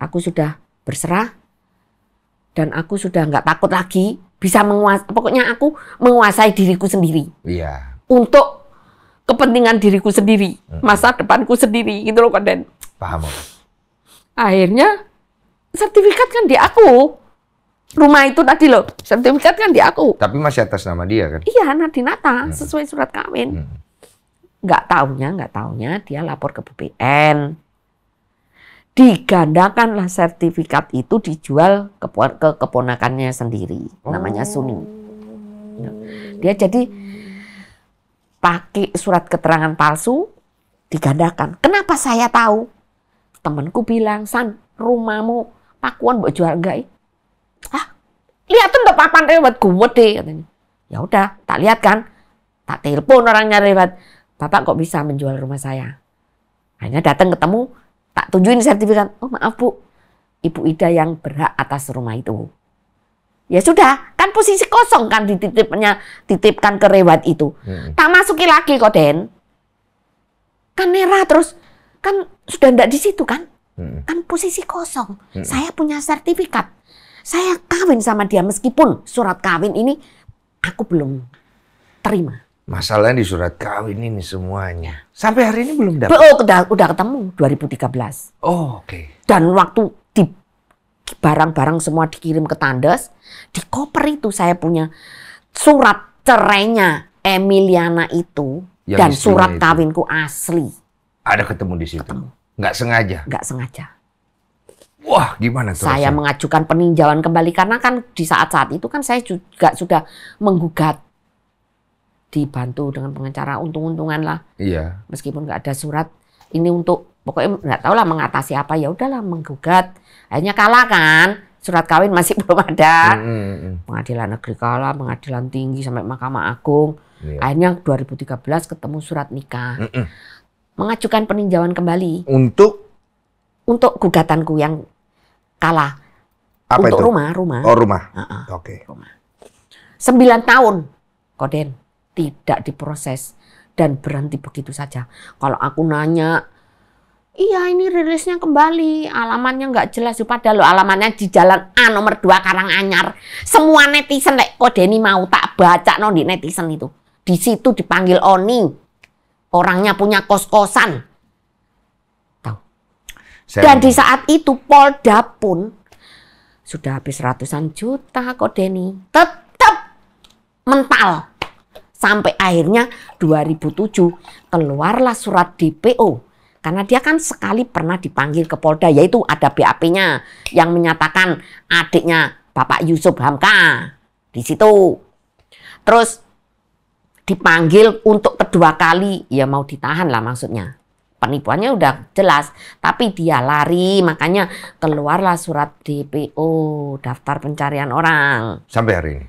aku sudah berserah dan aku sudah nggak takut lagi bisa menguasai pokoknya aku menguasai diriku sendiri iya. untuk kepentingan diriku sendiri masa depanku sendiri gitu loh kan dan paham akhirnya sertifikat kan di aku rumah itu tadi loh sertifikat kan di aku tapi masih atas nama dia kan iya Nadinata hmm. sesuai surat kawin hmm. nggak taunya nggak taunya dia lapor ke BPN digandakanlah sertifikat itu dijual ke, ke keponakannya sendiri oh. namanya Suni dia jadi pakai surat keterangan palsu digandakan kenapa saya tahu temanku bilang san rumahmu pakuan buat jual enggak ya? ah lihat tuh papan lewat gue deh ya udah tak lihat kan tak telepon orangnya lewat bapak kok bisa menjual rumah saya hanya datang ketemu tak tunjukin sertifikat. Oh maaf bu, Ibu Ida yang berhak atas rumah itu. Ya sudah, kan posisi kosong kan dititipnya, titipkan ke rewat itu. Hmm. Tak masuki lagi kok Den. Kan merah terus, kan sudah tidak di situ kan? Hmm. Kan posisi kosong. Hmm. Saya punya sertifikat. Saya kawin sama dia meskipun surat kawin ini aku belum terima. Masalahnya di surat kawin ini semuanya. Sampai hari ini belum dapat. Oh, udah, udah ketemu 2013. Oh, oke. Okay. Dan waktu di barang-barang semua dikirim ke Tandes, di koper itu saya punya surat cerainya Emiliana itu Yang dan surat itu. kawinku asli. Ada ketemu di situ. Ketemu. Nggak sengaja. Nggak sengaja. Wah, gimana tuh? Saya rasanya? mengajukan peninjauan kembali karena kan di saat-saat itu kan saya juga sudah menggugat dibantu dengan pengacara untung-untungan lah. Iya. Meskipun nggak ada surat, ini untuk pokoknya nggak tahu lah mengatasi apa ya udahlah menggugat. Akhirnya kalah kan, surat kawin masih belum ada. Mm -hmm. Pengadilan negeri kalah, pengadilan tinggi sampai Mahkamah Agung. Iya. Akhirnya 2013 ketemu surat nikah. Mm -hmm. Mengajukan peninjauan kembali. Untuk untuk gugatanku yang kalah. Apa untuk itu? rumah, rumah. Oh, rumah. Uh -uh. Oke. Okay. Rumah. 9 tahun, Koden tidak diproses dan berhenti begitu saja. Kalau aku nanya, iya ini rilisnya kembali, alamannya nggak jelas. Padahal lo alamannya di Jalan A nomor 2 Karanganyar. Semua netizen kok like, mau tak baca no di netizen itu. Di situ dipanggil Oni. Orangnya punya kos-kosan. Dan di saat itu Polda pun sudah habis ratusan juta kok Deni tetap mental sampai akhirnya 2007 keluarlah surat DPO karena dia kan sekali pernah dipanggil ke Polda yaitu ada BAP-nya yang menyatakan adiknya Bapak Yusuf Hamka di situ. Terus dipanggil untuk kedua kali ya mau ditahan lah maksudnya. Penipuannya udah jelas, tapi dia lari, makanya keluarlah surat DPO, daftar pencarian orang. Sampai hari ini.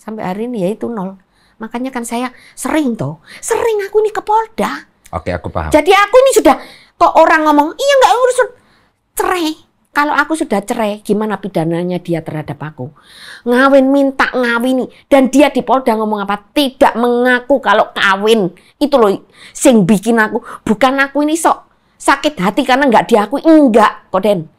Sampai hari ini yaitu nol. Makanya kan saya sering tuh, sering aku ini ke Polda. Oke, aku paham. Jadi aku ini sudah kok orang ngomong, iya nggak urus cerai. Kalau aku sudah cerai, gimana pidananya dia terhadap aku? Ngawin minta ngawini dan dia di Polda ngomong apa? Tidak mengaku kalau kawin. Itu loh sing bikin aku. Bukan aku ini sok sakit hati karena nggak diakui. Enggak, Koden.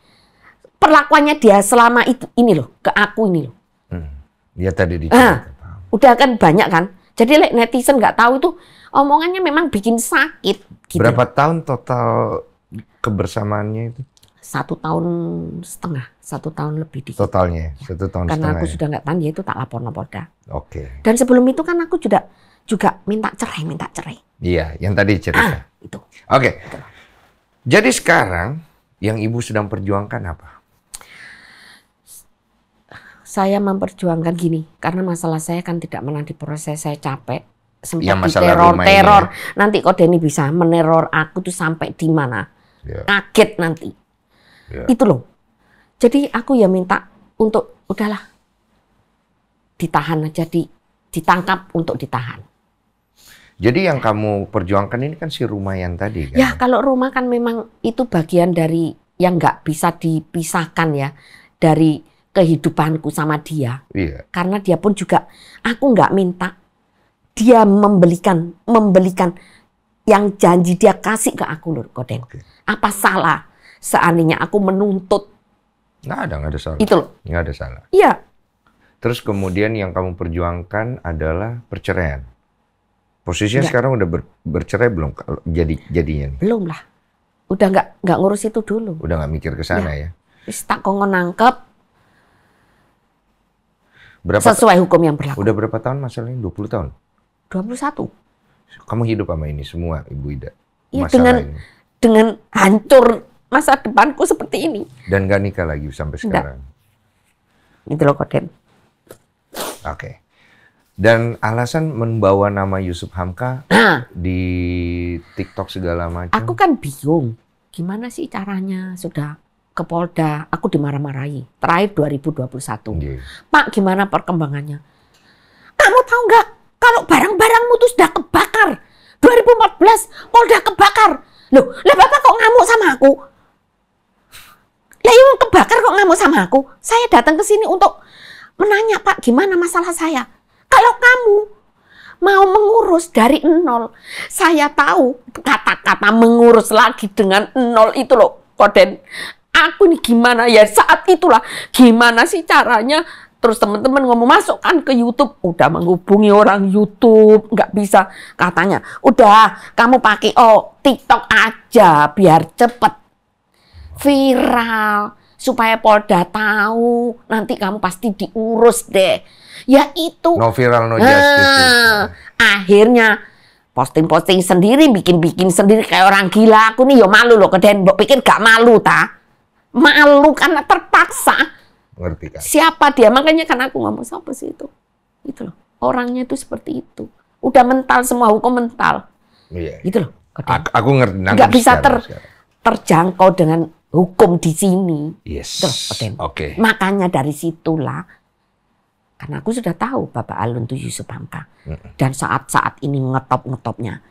Perlakuannya dia selama itu ini loh ke aku ini loh. Hmm. Dia tadi di. Ah. Udah kan banyak kan. Jadi like, netizen nggak tahu itu omongannya memang bikin sakit. Gitu. Berapa tahun total kebersamaannya itu? Satu tahun setengah, satu tahun lebih dikit. Totalnya, ya. satu tahun Karena setengah. Karena aku ya. sudah nggak tanya itu tak lapor Polda. Oke. Okay. Dan sebelum itu kan aku juga juga minta cerai, minta cerai. Iya, yang tadi cerita. Ah, itu. Oke. Okay. Jadi sekarang yang ibu sedang perjuangkan apa? saya memperjuangkan gini karena masalah saya kan tidak pernah proses saya capek sempat ya, diteror teror ini. nanti kok Denny bisa meneror aku tuh sampai di mana ya. kaget nanti ya. itu loh jadi aku ya minta untuk udahlah ditahan aja di ditangkap untuk ditahan jadi yang kamu perjuangkan ini kan si rumayan tadi kan? Ya kalau rumah kan memang itu bagian dari yang nggak bisa dipisahkan ya dari kehidupanku sama dia. Iya. Karena dia pun juga aku nggak minta. Dia membelikan membelikan yang janji dia kasih ke aku nur Kodeng. Oke. Apa salah seandainya aku menuntut? Nggak ada, nggak ada salah. Itu loh. Nggak ada salah. Iya. Terus kemudian yang kamu perjuangkan adalah perceraian. Posisinya nggak. sekarang udah ber, bercerai belum jadi jadinya Belum lah. Udah nggak nggak ngurus itu dulu. Udah nggak mikir ke sana ya. ya? tak kongon nangkep, Berapa sesuai hukum yang berlaku. Udah berapa tahun masalahnya? 20 tahun. 21. Kamu hidup sama ini semua, Ibu Ida. Iya, dengan dengan hancur masa depanku seperti ini. Dan gak nikah lagi sampai sekarang. Itu loh koden. Oke. Okay. Dan alasan membawa nama Yusuf Hamka nah, di TikTok segala macam. Aku kan bingung, gimana sih caranya sudah ke Polda, aku dimarah-marahi. Terakhir 2021. Yeah. Pak, gimana perkembangannya? Kamu tahu nggak kalau barang-barangmu itu sudah kebakar. 2014 Polda kebakar. Loh, lah Bapak kok ngamuk sama aku? Lah yang kebakar kok ngamuk sama aku? Saya datang ke sini untuk menanya, Pak, gimana masalah saya? Kalau kamu mau mengurus dari nol, saya tahu kata-kata mengurus lagi dengan nol itu loh, Koden aku nih gimana ya saat itulah gimana sih caranya terus teman-teman ngomong masukkan ke YouTube udah menghubungi orang YouTube nggak bisa katanya udah kamu pakai oh TikTok aja biar cepet viral supaya Polda tahu nanti kamu pasti diurus deh ya itu no viral no justice nah, gitu. akhirnya posting-posting sendiri bikin-bikin sendiri kayak orang gila aku nih yo ya malu loh ke mbok pikir gak malu ta malu karena terpaksa. Ngerti kan? Siapa dia? Makanya kan aku ngomong siapa sih itu? Itu loh. Orangnya itu seperti itu. Udah mental semua hukum mental. Iya. iya. Gitu loh. Aku, aku ngerti. Nggak bisa sekarang, ter sekarang. terjangkau dengan hukum di sini. Yes. Gitu Oke. Okay. Makanya dari situlah karena aku sudah tahu Bapak Alun itu Yusuf Hamka. Mm -mm. Dan saat-saat ini ngetop-ngetopnya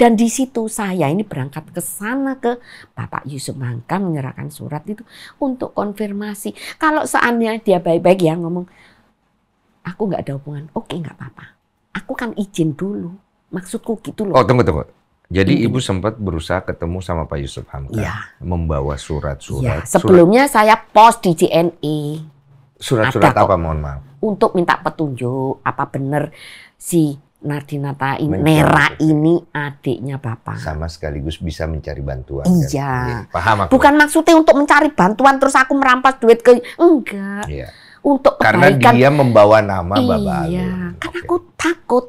dan di situ saya ini berangkat ke sana ke Bapak Yusuf Mangka menyerahkan surat itu untuk konfirmasi. Kalau seandainya dia baik-baik ya ngomong, aku nggak ada hubungan. Oke nggak apa-apa. Aku kan izin dulu. Maksudku gitu loh. Oh tunggu tunggu. Jadi gitu. ibu sempat berusaha ketemu sama Pak Yusuf Hamka, ya. membawa surat-surat. Ya. Sebelumnya surat. saya pos di JNE. Surat-surat apa mohon maaf? Untuk minta petunjuk apa benar si Nadina ini merah ini adiknya Bapak. Sama sekaligus bisa mencari bantuan. Iya. Kan? Paham aku. Bukan maksudnya untuk mencari bantuan terus aku merampas duit ke enggak. Iya. Untuk kebaikan. Karena dia membawa nama iya. Bapak Iya. okay. aku takut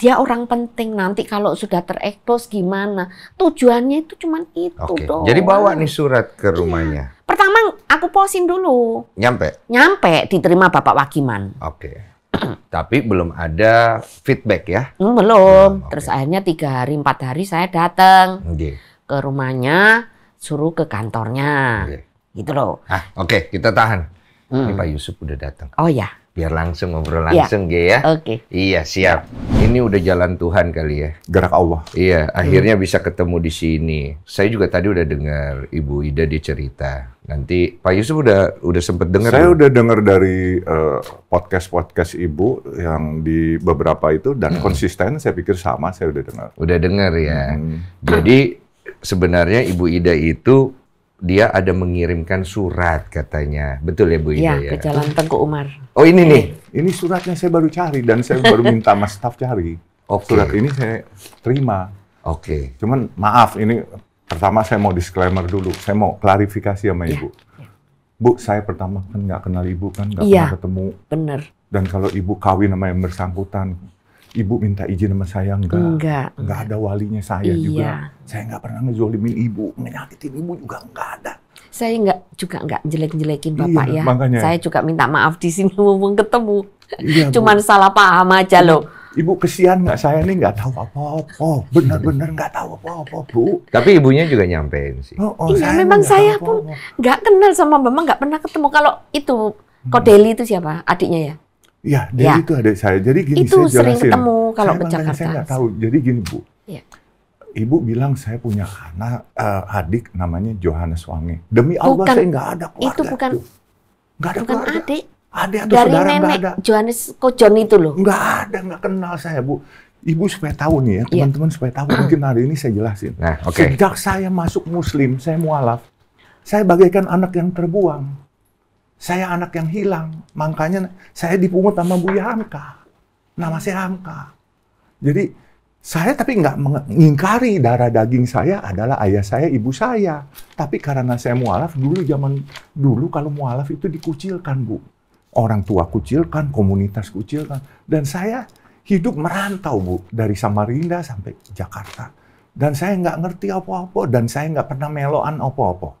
dia orang penting nanti kalau sudah terekspos gimana. Tujuannya itu cuman itu Oke. dong. Jadi bawa nih surat ke iya. rumahnya. Iya. Pertama aku posin dulu. Nyampe. Nyampe diterima Bapak Wakiman. Oke. tapi belum ada feedback ya? Hmm, belum. Hmm, okay. Terus akhirnya tiga hari empat hari saya datang okay. ke rumahnya, suruh ke kantornya, okay. gitu loh. Ah, oke okay, kita tahan. Hmm. Ini Pak Yusuf udah datang. Oh ya biar langsung ngobrol iya. langsung ya. ya. Oke. Okay. Iya, siap. Ini udah jalan Tuhan kali ya. Gerak Allah. Iya, akhirnya bisa ketemu di sini. Saya juga tadi udah dengar Ibu Ida dicerita Nanti Pak Yusuf udah udah sempet dengar. Saya ya? udah dengar dari eh, podcast-podcast uh, Ibu yang di beberapa itu dan hmm. konsisten saya pikir sama saya udah dengar. Udah dengar ya. Hmm. Jadi sebenarnya Ibu Ida itu dia ada mengirimkan surat katanya. Betul ya Bu Ida ya? ya? ke Jalan Tengku Umar. Oh ini nih. Iya. Ini suratnya saya baru cari dan saya baru minta mas staff cari. Okay. Surat ini saya terima. Oke. Okay. Cuman maaf ini pertama saya mau disclaimer dulu. Saya mau klarifikasi sama ya. Ibu. Ya. Bu, saya pertama kan nggak kenal Ibu kan, nggak ya, pernah ketemu. Iya. Benar. Dan kalau Ibu kawin sama yang bersangkutan, ibu minta izin sama saya enggak. Enggak. Enggak ada walinya saya iya. juga. Saya enggak pernah ngezolimin ibu, nyakitin ibu juga enggak ada. Saya enggak juga enggak jelek-jelekin iya, Bapak iya, ya. Makanya. Saya juga minta maaf di sini mumpung ketemu. Iya, Cuman bu. salah paham aja loh. Ibu kesian nggak saya nih nggak tahu apa-apa, benar-benar nggak tahu apa-apa bu. Tapi ibunya juga nyampein sih. Oh, oh, iya, saya memang saya pun nggak kenal sama mama, nggak pernah ketemu. Kalau itu hmm. Kodeli itu siapa? Adiknya ya? Iya, jadi ya. itu ada saya. Jadi gini, itu saya sering jelasin. ketemu kalau saya ke Jakarta. Saya nggak tahu. Jadi gini Bu, ya. Ibu bilang saya punya anak uh, adik namanya Johannes Wangi. Demi bukan, Allah saya nggak ada keluarga. Itu bukan, nggak ada bukan keluarga. adik. Adik atau Dari saudara nggak ada. Johannes Kojon itu loh. Nggak ada, nggak kenal saya Bu. Ibu supaya tahu nih ya, iya. teman-teman yeah. supaya tahu. Mungkin hari ini saya jelasin. Nah, okay. Sejak saya masuk Muslim, saya mualaf. Saya bagaikan anak yang terbuang. Saya anak yang hilang, makanya saya dipungut sama Bu Hamka. Nama saya Hamka. Jadi saya tapi nggak mengingkari darah daging saya adalah ayah saya, ibu saya. Tapi karena saya mualaf dulu zaman dulu kalau mualaf itu dikucilkan bu, orang tua kucilkan, komunitas kucilkan, dan saya hidup merantau bu dari Samarinda sampai Jakarta. Dan saya nggak ngerti apa-apa dan saya nggak pernah meloan apa-apa.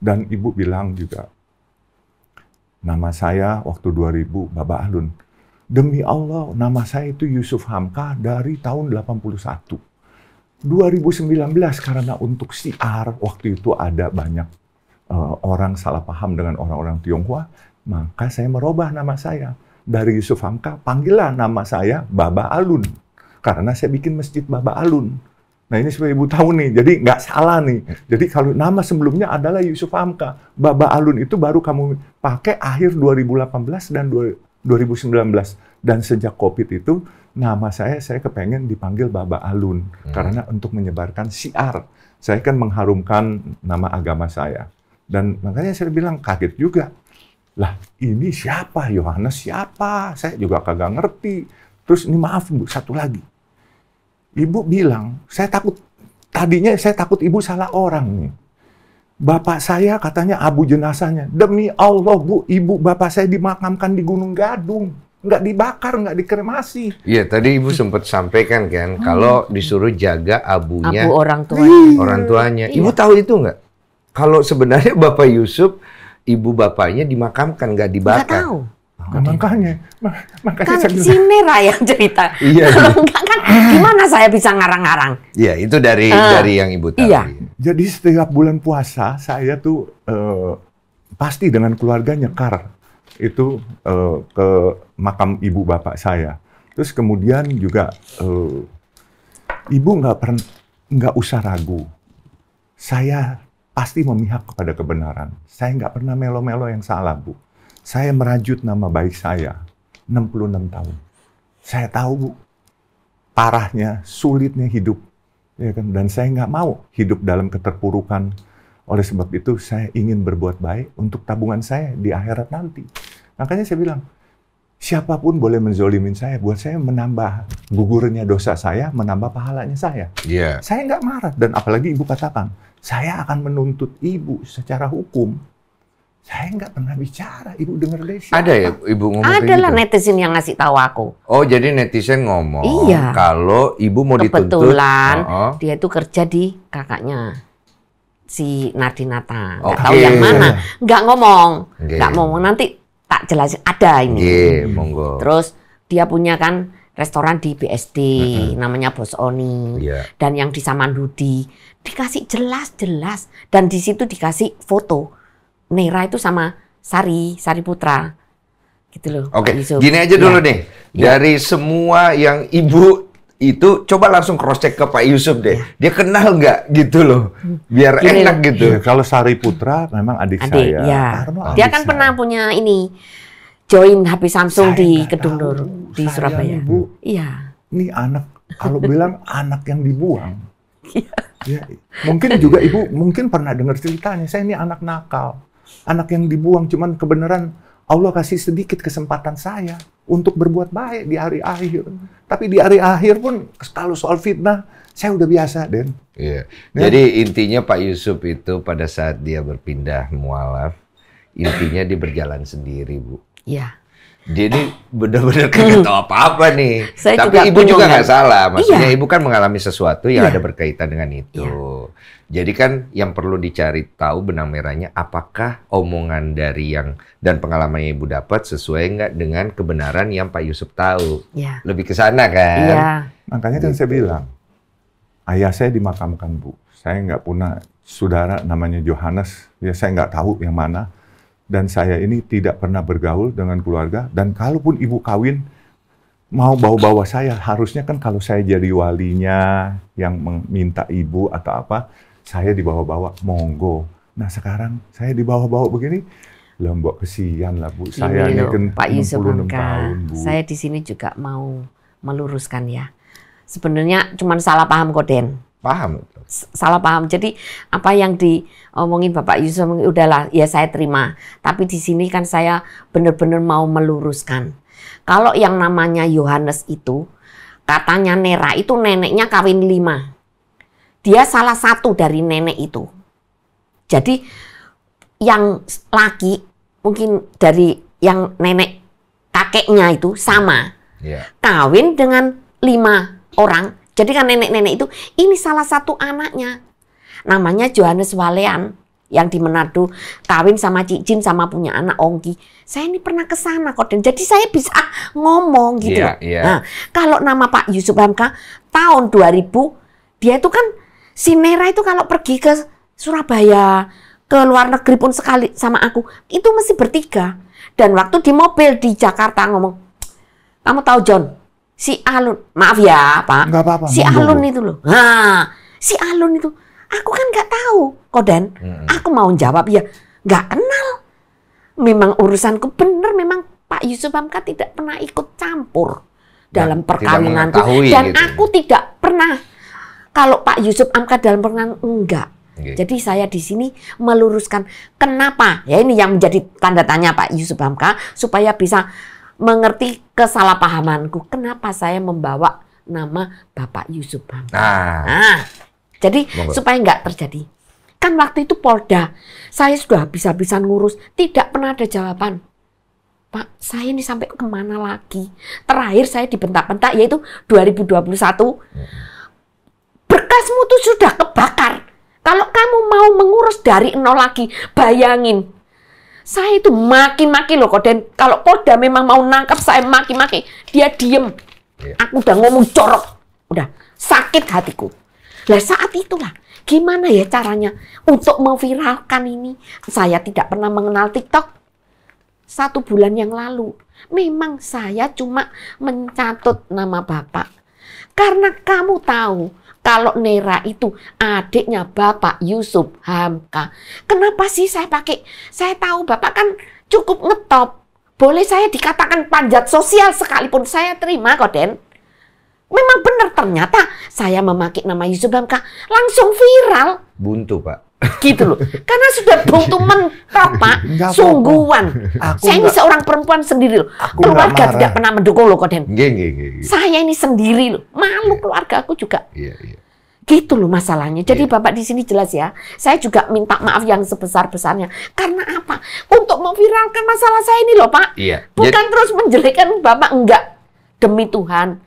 Dan ibu bilang juga Nama saya waktu 2000 Bapak Alun. Demi Allah, nama saya itu Yusuf Hamka dari tahun 81. 2019 karena untuk siar waktu itu ada banyak uh, orang salah paham dengan orang-orang Tionghoa, maka saya merubah nama saya dari Yusuf Hamka, panggillah nama saya Baba Alun. Karena saya bikin masjid Baba Alun. Nah ini supaya ibu tahu nih, jadi nggak salah nih. Ya. Jadi kalau nama sebelumnya adalah Yusuf Amka Baba Alun itu baru kamu pakai akhir 2018 dan 2019. Dan sejak COVID itu, nama saya, saya kepengen dipanggil Baba Alun. Hmm. Karena untuk menyebarkan siar. Saya kan mengharumkan nama agama saya. Dan makanya saya bilang kaget juga. Lah ini siapa? Yohanes siapa? Saya juga kagak ngerti. Terus ini maaf Bu, satu lagi Ibu bilang, saya takut, tadinya saya takut ibu salah orang nih. Bapak saya katanya abu jenazahnya. Demi Allah, Bu, ibu bapak saya dimakamkan di Gunung Gadung. Nggak dibakar, nggak dikremasi. Iya, tadi ibu sempat sampaikan kan, hmm. kalau disuruh jaga abunya. Abu orang tuanya. Iya. Orang tuanya. Iya. Ibu tahu itu nggak? Kalau sebenarnya Bapak Yusuf, ibu bapaknya dimakamkan, nggak dibakar. Nggak tahu. Nah, makanya, makanya kan sini Sinera yang cerita. Iya. iya. kan gimana saya bisa ngarang-ngarang? Iya, itu dari uh, dari yang ibu tahu. Iya. iya. Jadi setiap bulan puasa saya tuh uh, pasti dengan keluarga nyekar itu uh, ke makam ibu bapak saya. Terus kemudian juga uh, ibu nggak pernah nggak usah ragu. Saya pasti memihak kepada kebenaran. Saya nggak pernah melo-melo yang salah, Bu saya merajut nama baik saya 66 tahun. Saya tahu, Bu, parahnya, sulitnya hidup. Ya kan? Dan saya nggak mau hidup dalam keterpurukan. Oleh sebab itu, saya ingin berbuat baik untuk tabungan saya di akhirat nanti. Makanya saya bilang, siapapun boleh menzolimin saya. Buat saya menambah gugurnya dosa saya, menambah pahalanya saya. Yeah. Saya nggak marah. Dan apalagi ibu katakan, saya akan menuntut ibu secara hukum saya nggak pernah bicara. Ibu dengar Desi. Ada ya ibu ngomong Ada lah gitu? netizen yang ngasih tahu aku. Oh jadi netizen ngomong. Iya. Kalau ibu mau Kebetulan, dituntut. Kebetulan -oh. oh. dia itu kerja di kakaknya si Nadinata. Okay. tahu yang mana. Nggak ngomong. Okay. ngomong nanti tak jelasin. Ada ini. okay, monggo. Terus dia punya kan restoran di BSD mm-hmm. namanya Bos Oni yeah. dan yang di Saman Hudi dikasih jelas-jelas dan di situ dikasih foto Nera itu sama Sari, Sari Putra. Gitu loh. Oke, okay. gini aja dulu ya. nih. Iya. Dari semua yang Ibu itu coba langsung cross check ke Pak Yusuf deh. Iya. Dia kenal nggak gitu loh, biar Gini, enak gitu. Ya, kalau Sari Putra memang adik, adik saya. Ya. adik dia kan saya. pernah punya ini join HP Samsung saya di Kedung Nur di saya Surabaya. Bu, iya. Ini anak kalau bilang anak yang dibuang. Iya. ya. Mungkin juga ibu mungkin pernah dengar ceritanya. Saya ini anak nakal. Anak yang dibuang cuman kebenaran Allah kasih sedikit kesempatan saya untuk berbuat baik di hari akhir. Hmm. Tapi di hari akhir pun kalau soal fitnah saya udah biasa, Den. Iya. Ya. Jadi intinya Pak Yusuf itu pada saat dia berpindah mualaf, intinya dia berjalan sendiri, Bu. Iya. Jadi benar-benar kagak hmm. tahu apa-apa nih. Saya Tapi juga ibu juga nggak ya. salah, maksudnya iya. ibu kan mengalami sesuatu yang iya. ada berkaitan dengan itu. Iya. Jadi kan yang perlu dicari tahu benang merahnya apakah omongan dari yang dan pengalaman yang ibu dapat sesuai nggak dengan kebenaran yang Pak Yusuf tahu. Ya. Lebih ke sana kan. Iya. Makanya kan gitu. saya bilang ayah saya dimakamkan bu. Saya nggak punya saudara namanya Johannes. Ya saya nggak tahu yang mana. Dan saya ini tidak pernah bergaul dengan keluarga. Dan kalaupun ibu kawin, mau bawa-bawa saya harusnya kan kalau saya jadi walinya yang meminta ibu atau apa saya dibawa-bawa monggo. Nah sekarang saya dibawa-bawa begini, lah mbak kesian lah bu. Iya, saya ini kan Pak Yusuf tahun bu. Saya di sini juga mau meluruskan ya. Sebenarnya cuma salah paham kok Den. Paham. Salah paham. Jadi apa yang diomongin Bapak Yusuf udahlah ya saya terima. Tapi di sini kan saya benar-benar mau meluruskan. Kalau yang namanya Yohanes itu katanya Nera itu neneknya kawin lima dia salah satu dari nenek itu. Jadi yang laki mungkin dari yang nenek kakeknya itu sama. Yeah. Kawin dengan lima orang. Jadi kan nenek-nenek itu ini salah satu anaknya. Namanya Johannes Walean yang di Manado kawin sama Cicin sama punya anak Ongki. Saya ini pernah ke sana kok dan jadi saya bisa ngomong gitu. Yeah, yeah. Nah, kalau nama Pak Yusuf Hamka tahun 2000 dia itu kan si Nera itu kalau pergi ke Surabaya, ke luar negeri pun sekali sama aku, itu mesti bertiga. Dan waktu di mobil di Jakarta ngomong, kamu tahu John, si Alun, maaf ya Pak, apa -apa, si mampu. Alun itu loh, ha nah, si Alun itu, aku kan nggak tahu, Koden, hmm. aku mau jawab ya, nggak kenal. Memang urusanku bener, memang Pak Yusuf Hamka tidak pernah ikut campur dalam perkawinanku dan gitu. aku tidak pernah kalau Pak Yusuf Amka dalam pengenalan enggak. Okay. Jadi saya di sini meluruskan kenapa ya ini yang menjadi tanda tanya Pak Yusuf Amka supaya bisa mengerti kesalahpahamanku kenapa saya membawa nama Bapak Yusuf Amka. Nah, nah jadi Monggo. supaya enggak terjadi. Kan waktu itu Polda saya sudah bisa-bisa ngurus tidak pernah ada jawaban. Pak, saya ini sampai kemana lagi? Terakhir saya dibentak-bentak yaitu 2021. Hmm tasmu tuh sudah kebakar. Kalau kamu mau mengurus dari nol lagi, bayangin. Saya itu maki-maki loh kok. kalau Koda memang mau nangkap saya maki-maki. Dia diem. Iya. Aku udah ngomong corok. Udah sakit hatiku. Lah saat itulah gimana ya caranya untuk memviralkan ini? Saya tidak pernah mengenal TikTok. Satu bulan yang lalu, memang saya cuma mencatut nama Bapak. Karena kamu tahu, kalau Nera itu adiknya Bapak Yusuf Hamka. Kenapa sih saya pakai? Saya tahu Bapak kan cukup ngetop. Boleh saya dikatakan panjat sosial sekalipun saya terima kok, Den. Memang benar ternyata saya memakai nama Yusuf Hamka langsung viral. Buntu, Pak gitu loh. Karena sudah buntu mentah, Pak. Enggak Sungguhan. Aku saya enggak, ini seorang perempuan sendiri loh. Aku keluarga tidak pernah mendukung loh, Kodem. enggak, enggak, enggak. Saya ini sendiri loh. Malu yeah. keluarga aku juga. yeah, Yeah. Gitu loh masalahnya. Jadi iya. Bapak di sini jelas ya. Saya juga minta maaf yang sebesar-besarnya. Karena apa? Untuk memviralkan masalah saya ini loh, Pak. yeah. Bukan yeah. terus menjelekkan Bapak enggak. Demi Tuhan,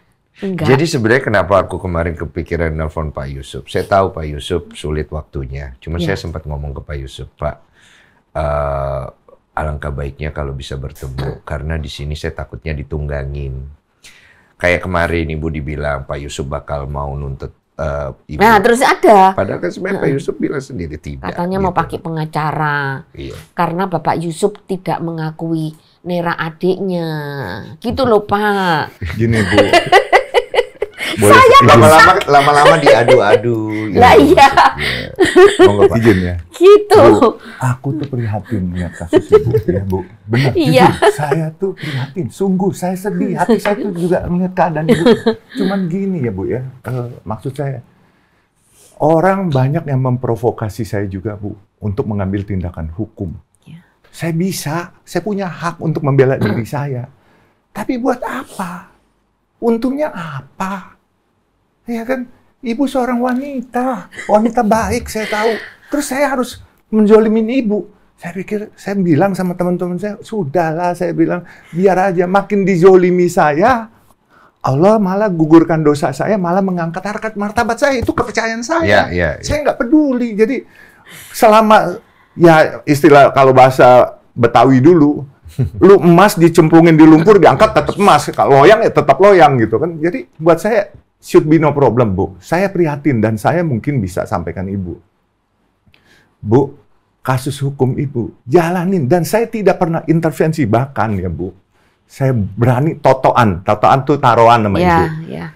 Enggak. Jadi sebenarnya kenapa aku kemarin kepikiran nelfon Pak Yusuf. Saya tahu Pak Yusuf sulit waktunya. Cuma iya. saya sempat ngomong ke Pak Yusuf, Pak, uh, alangkah baiknya kalau bisa bertemu. Karena di sini saya takutnya ditunggangin. Kayak kemarin Ibu dibilang Pak Yusuf bakal mau nuntut Uh, ibu. Nah terus ada. Padahal kan sebenarnya uh, Pak Yusuf bilang sendiri tidak. Katanya gitu. mau pakai pengacara. Iya. Karena Bapak Yusuf tidak mengakui Nera adiknya. Gitu loh Pak. Gini Bu, Boleh. Saya lama-lama lama-lama diadu-adu. Gitu. Lah iya. iya. Monggo Pak. Izin ya. Gitu. Bu, aku tuh prihatin lihat kasus Ibu ya, Bu. Benar. Iya. Jujur, saya tuh prihatin. Sungguh saya sedih. Hati saya tuh juga melihat keadaan Ibu. Cuman gini ya, Bu ya. Uh, maksud saya orang banyak yang memprovokasi saya juga, Bu, untuk mengambil tindakan hukum. Ya. Saya bisa, saya punya hak untuk membela diri saya. Tapi buat apa? Untungnya apa? Iya kan ibu seorang wanita wanita baik saya tahu terus saya harus menjolimin ibu saya pikir saya bilang sama teman-teman saya sudahlah saya bilang biar aja makin dijolimi saya Allah malah gugurkan dosa saya malah mengangkat harkat martabat saya itu kepercayaan saya yeah, yeah, yeah. saya nggak peduli jadi selama ya istilah kalau bahasa Betawi dulu lu emas dicemplungin di lumpur diangkat tetap emas kalau loyang ya tetap loyang gitu kan jadi buat saya should be no problem, Bu. Saya prihatin dan saya mungkin bisa sampaikan Ibu. Bu, kasus hukum Ibu, jalanin. Dan saya tidak pernah intervensi, bahkan ya Bu. Saya berani totoan. Totoan tuh taruhan sama yeah, Ibu. Yeah.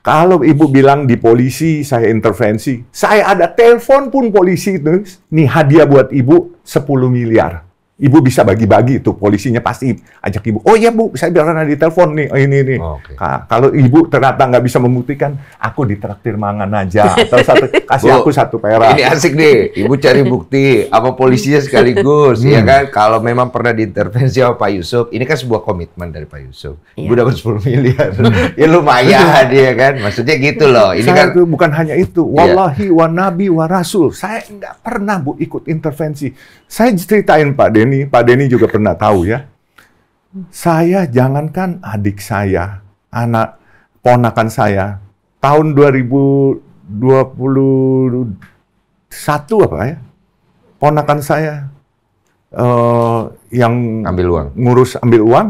Kalau Ibu bilang di polisi saya intervensi, saya ada telepon pun polisi itu. Nih hadiah buat Ibu 10 miliar. Ibu bisa bagi-bagi itu polisinya pasti ajak ibu. Oh iya bu, saya bilang di telepon nih oh, ini nih. Oh, okay. Nah, kalau ibu ternyata nggak bisa membuktikan, aku ditraktir mangan aja atau satu kasih bu, aku satu perak. Ini asik nih, ibu cari bukti apa polisinya sekaligus, hmm. ya kan? Kalau memang pernah diintervensi sama Pak Yusuf, ini kan sebuah komitmen dari Pak Yusuf. Ya. Ibu iya. dapat 10 miliar, hmm. ya lumayan iya. dia kan. Maksudnya gitu loh. Ini saya kan itu bukan hanya itu. Iya. Wallahi, wa Nabi, wa Rasul. Saya nggak pernah bu ikut intervensi. Saya ceritain Pak Den Denny, Pak Denny juga pernah tahu ya. Saya jangankan adik saya, anak ponakan saya, tahun 2021 apa ya? Ponakan saya uh, yang ambil uang, ngurus ambil uang,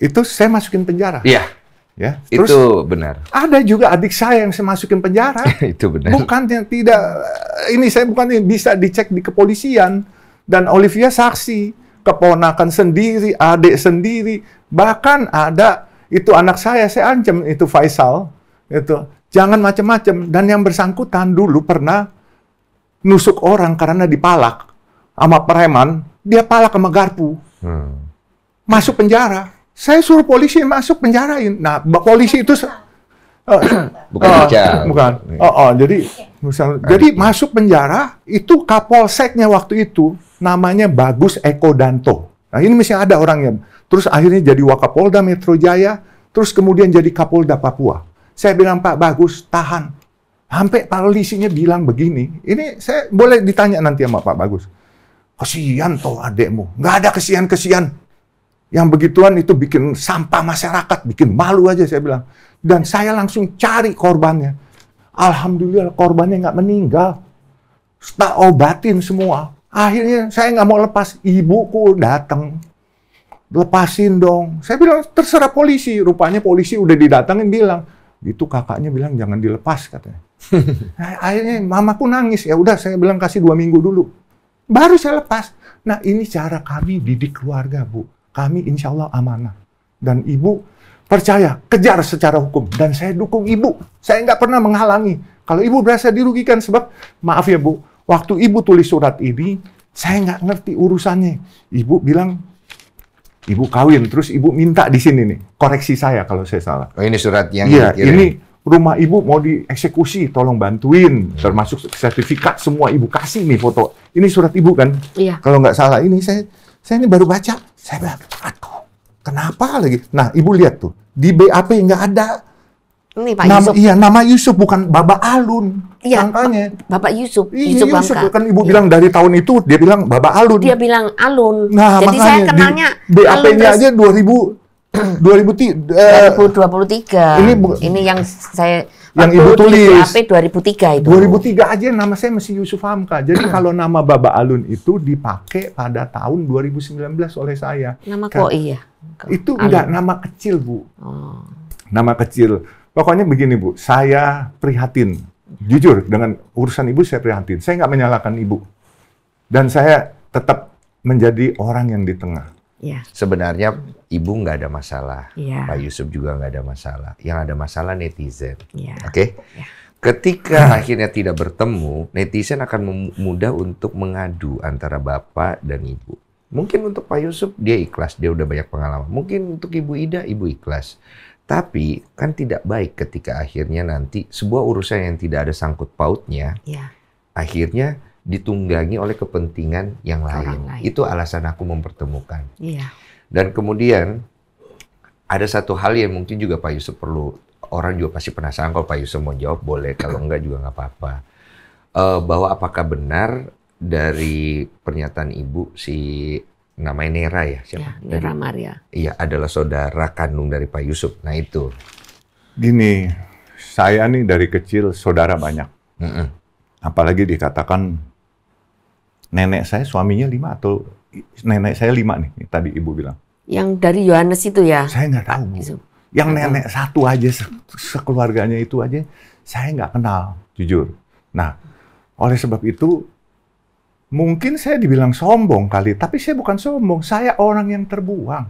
itu saya masukin penjara. Iya. Ya, Terus itu benar. Ada juga adik saya yang saya masukin penjara. itu benar. Bukan yang tidak ini saya bukan yang bisa dicek di kepolisian. Dan Olivia saksi, keponakan sendiri, adik sendiri, bahkan ada itu anak saya, saya ancam itu Faisal, itu jangan macam-macam. Dan yang bersangkutan dulu pernah nusuk orang karena dipalak sama preman, dia palak sama garpu, hmm. masuk penjara. Saya suruh polisi masuk penjarain. Nah, polisi itu bukan uh, bukan iya. oh, oh jadi misalnya, jadi masuk penjara itu kapolseknya waktu itu namanya Bagus Eko Danto. Nah ini misalnya ada orangnya. Terus akhirnya jadi Wakapolda Metro Jaya, terus kemudian jadi Kapolda Papua. Saya bilang Pak Bagus tahan. Sampai polisinya bilang begini. Ini saya boleh ditanya nanti sama Pak Bagus. Kesian toh adekmu. Nggak ada kesian-kesian. Yang begituan itu bikin sampah masyarakat. Bikin malu aja saya bilang. Dan saya langsung cari korbannya. Alhamdulillah korbannya nggak meninggal. Tak obatin semua. Akhirnya saya nggak mau lepas, ibuku datang. Lepasin dong. Saya bilang terserah polisi. Rupanya polisi udah didatangin bilang, itu kakaknya bilang jangan dilepas katanya. nah, akhirnya mamaku nangis. Ya udah saya bilang kasih dua minggu dulu. Baru saya lepas. Nah ini cara kami didik keluarga Bu. Kami insya Allah amanah. Dan Ibu percaya, kejar secara hukum. Dan saya dukung Ibu. Saya nggak pernah menghalangi. Kalau Ibu berasa dirugikan sebab, maaf ya Bu, Waktu ibu tulis surat ini, saya nggak ngerti urusannya. Ibu bilang, ibu kawin, terus ibu minta di sini nih. Koreksi saya kalau saya salah. Oh ini surat yang Iya, ini rumah ibu mau dieksekusi, tolong bantuin. Hmm. Termasuk sertifikat semua ibu kasih nih foto. Ini surat ibu kan? Iya. Kalau nggak salah ini saya saya ini baru baca. Saya bilang, aduh, kenapa lagi? Nah, ibu lihat tuh di BAP nggak ada ini Pak nama, Yusuf. Iya, nama Yusuf bukan Baba Alun. Iya, angkanya. Bapak Yusuf. Iya, Yusuf, Yusuf Bangka. kan ibu iya. bilang dari tahun itu dia bilang Baba Alun. Dia bilang Alun. Nah, Jadi makanya, saya kenalnya BAP-nya aja 2000 2000 Uh, 2023. Ini ini yang saya yang ibu tulis AP 2003 itu. 2003 aja nama saya masih Yusuf Hamka. Jadi kalau nama Baba Alun itu dipakai pada tahun 2019 oleh saya. Nama kan kok iya. Itu Alun. enggak nama kecil, Bu. Oh. Nama kecil Pokoknya begini Bu, saya prihatin. Jujur, dengan urusan Ibu saya prihatin. Saya nggak menyalahkan Ibu. Dan saya tetap menjadi orang yang di tengah. Ya. Sebenarnya Ibu nggak ada masalah. Ya. Pak Yusuf juga nggak ada masalah. Yang ada masalah netizen. Ya. Oke? Okay? Ya. Ketika akhirnya tidak bertemu, netizen akan mudah untuk mengadu antara bapak dan ibu. Mungkin untuk Pak Yusuf dia ikhlas, dia udah banyak pengalaman. Mungkin untuk Ibu Ida, ibu ikhlas. Tapi kan tidak baik ketika akhirnya nanti sebuah urusan yang tidak ada sangkut pautnya, ya. akhirnya ditunggangi oleh kepentingan yang lain. lain. Itu alasan aku mempertemukan. Ya. Dan kemudian ada satu hal yang mungkin juga Pak Yusuf perlu orang juga pasti penasaran kalau Pak Yusuf mau jawab boleh, kalau enggak juga nggak apa-apa. Uh, bahwa apakah benar dari pernyataan Ibu si namanya Nera ya siapa? Ya, Nera Maria. Iya adalah saudara kandung dari Pak Yusuf. Nah itu. Gini, saya nih dari kecil saudara banyak. Mm -mm. Apalagi dikatakan nenek saya suaminya lima atau nenek saya lima nih tadi ibu bilang. Yang dari Yohanes itu ya? Saya nggak tahu. Bu. Yang mm -hmm. nenek satu aja se sekeluarganya itu aja saya nggak kenal jujur. Nah oleh sebab itu Mungkin saya dibilang sombong kali, tapi saya bukan sombong. Saya orang yang terbuang.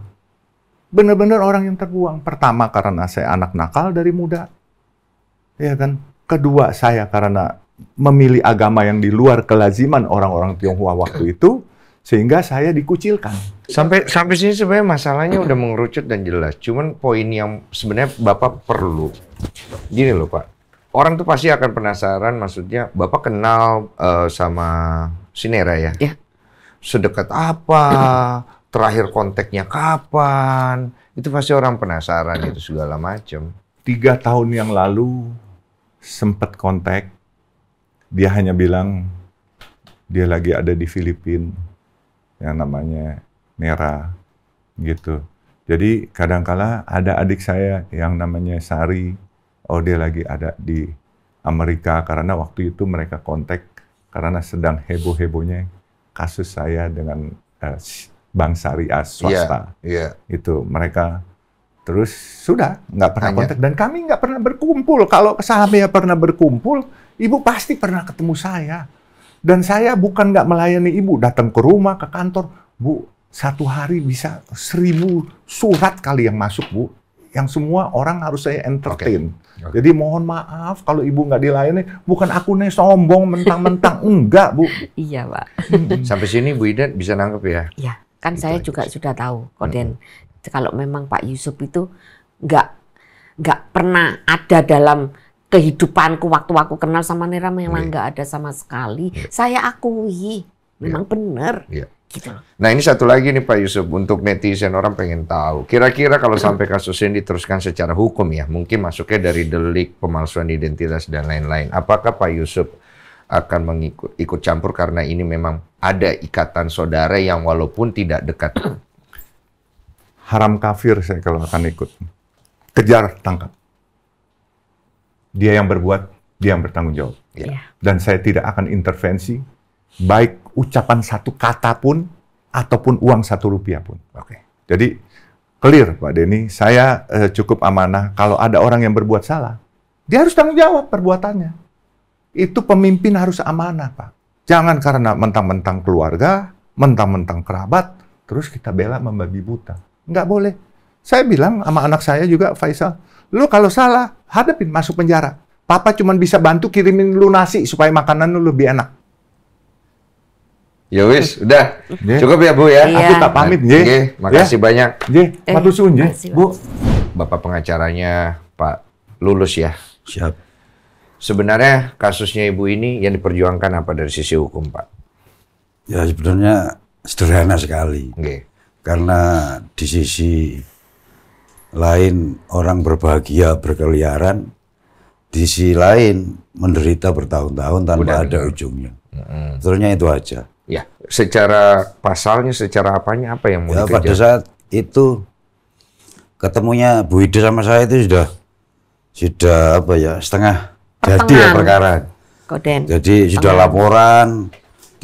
Benar-benar orang yang terbuang. Pertama karena saya anak nakal dari muda. Ya kan? Kedua saya karena memilih agama yang di luar kelaziman orang-orang Tionghoa waktu iya. itu sehingga saya dikucilkan. Sampai sampai sini sebenarnya masalahnya udah mengerucut dan jelas. Cuman poin yang sebenarnya Bapak perlu. Gini loh, Pak orang tuh pasti akan penasaran maksudnya Bapak kenal uh, sama Sinera ya? Iya. Sedekat apa? Terakhir kontaknya kapan? Itu pasti orang penasaran itu segala macam. Tiga tahun yang lalu sempat kontak, dia hanya bilang dia lagi ada di Filipina yang namanya Nera gitu. Jadi kadangkala ada adik saya yang namanya Sari oh dia lagi ada di Amerika karena waktu itu mereka kontak karena sedang heboh-hebohnya kasus saya dengan uh, bank syariah swasta. Yeah, yeah. Itu mereka terus sudah nggak pernah Hanya. kontak dan kami nggak pernah berkumpul. Kalau sahamnya pernah berkumpul, ibu pasti pernah ketemu saya. Dan saya bukan nggak melayani ibu, datang ke rumah, ke kantor, bu satu hari bisa seribu surat kali yang masuk bu, yang semua orang harus saya entertain. Okay. Jadi mohon maaf kalau ibu nggak dilayani, bukan aku nih sombong mentang-mentang enggak bu. Iya pak. Hmm. Sampai sini Bu Ida bisa nangkep ya? Iya, kan itu saya juga sudah tahu Koden. Hmm. Kalau memang Pak Yusuf itu nggak nggak pernah ada dalam kehidupanku waktu aku kenal sama Nera memang iya. nggak ada sama sekali. Iya. Saya akui, memang ya. benar. Ya. Gitu Nah ini satu lagi nih Pak Yusuf, untuk netizen orang pengen tahu. Kira-kira kalau sampai kasus ini diteruskan secara hukum ya, mungkin masuknya dari delik pemalsuan identitas dan lain-lain. Apakah Pak Yusuf akan mengikut ikut campur karena ini memang ada ikatan saudara yang walaupun tidak dekat. Haram kafir saya kalau akan ikut. Kejar, tangkap. Dia yang berbuat, dia yang bertanggung jawab. Ya. Dan saya tidak akan intervensi, baik ucapan satu kata pun ataupun uang satu rupiah pun. Oke. Okay. Jadi clear Pak Denny, saya eh, cukup amanah kalau ada orang yang berbuat salah, dia harus tanggung jawab perbuatannya. Itu pemimpin harus amanah, Pak. Jangan karena mentang-mentang keluarga, mentang-mentang kerabat, terus kita bela membabi buta. Nggak boleh. Saya bilang sama anak saya juga, Faisal, lu kalau salah, hadapin masuk penjara. Papa cuma bisa bantu kirimin lu nasi supaya makanan lu lebih enak. Ya wis, udah. Yeah. Cukup ya, Bu ya. Yeah. Aku iya. tak pamit nggih. Nggih, ya. makasih banyak. Nggih, eh, matur suwun nggih, Bu. Bapak pengacaranya Pak Lulus ya. Siap. Sebenarnya kasusnya Ibu ini yang diperjuangkan apa dari sisi hukum, Pak? Ya sebenarnya sederhana sekali. Nggih. Karena di sisi lain orang berbahagia berkeliaran, di sisi lain menderita bertahun-tahun tanpa Udah, ada ujungnya. Mm -hmm. Sebenarnya itu aja. Ya, secara pasalnya, secara apanya apa yang mau ya, dikejar? Pada saat itu ketemunya Bu Ida sama saya itu sudah sudah apa ya setengah Pertengan. jadi ya perkara. Koden. Jadi Pertengan. sudah laporan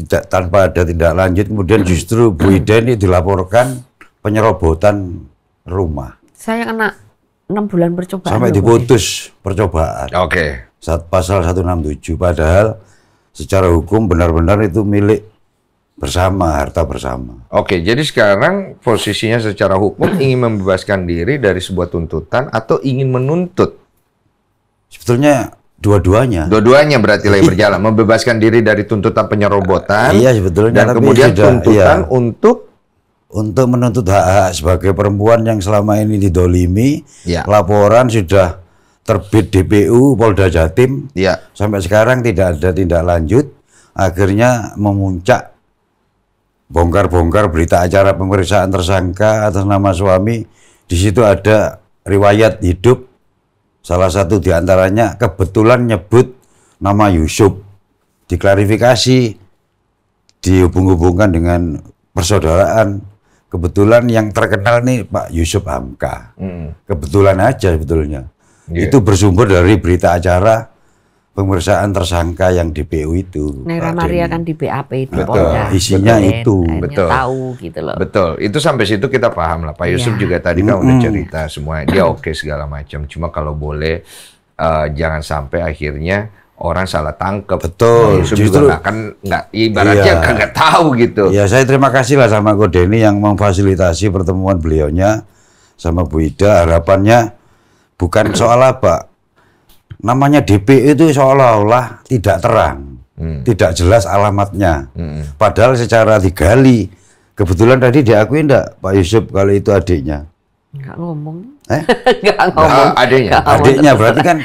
tidak tanpa ada tindak lanjut kemudian justru Bu Ida ini dilaporkan penyerobotan rumah. Saya kena enam bulan percobaan. Sampai diputus percobaan. Oke. Okay. Saat pasal 167 padahal secara hukum benar-benar itu milik bersama, harta bersama. Oke, jadi sekarang posisinya secara hukum ingin membebaskan diri dari sebuah tuntutan atau ingin menuntut? Sebetulnya dua-duanya. Dua-duanya berarti lagi berjalan, membebaskan diri dari tuntutan penyerobotan. Iya, sebetulnya dan kemudian sudah, tuntutan iya. untuk untuk menuntut hak-hak sebagai perempuan yang selama ini didolimi. Iya. Laporan sudah terbit DPU Polda Jatim. Iya. Sampai sekarang tidak ada tindak lanjut. Akhirnya memuncak bongkar-bongkar berita acara pemeriksaan tersangka atas nama suami. Di situ ada riwayat hidup. Salah satu diantaranya kebetulan nyebut nama Yusuf. Diklarifikasi, dihubung-hubungkan dengan persaudaraan. Kebetulan yang terkenal nih Pak Yusuf Hamka. Hmm. Kebetulan aja sebetulnya. Yeah. Itu bersumber dari berita acara pemeriksaan tersangka yang DPU itu. Naira Maria kan di BAP itu. Betul. Polda. Isinya Betul. itu. Betul. Tahu gitu loh. Betul. Itu sampai situ kita paham lah. Pak iya. Yusuf ya. juga tadi kan mm -hmm. udah cerita semua dia oke okay segala macam. Cuma kalau boleh uh, jangan sampai akhirnya orang salah tangkap, Betul. Nah, Yusuf Justru juga kan nggak ibaratnya iya. kagak tahu gitu. Ya saya terima kasih lah sama Godeni yang memfasilitasi pertemuan beliaunya sama Bu Ida. Harapannya bukan soal apa namanya DP itu seolah-olah tidak terang, hmm. tidak jelas alamatnya. Hmm. Padahal secara digali, kebetulan tadi diakui enggak Pak Yusuf kalau itu adiknya? Enggak ngomong. Eh? Enggak ngomong. Nah, adiknya. adiknya berarti kan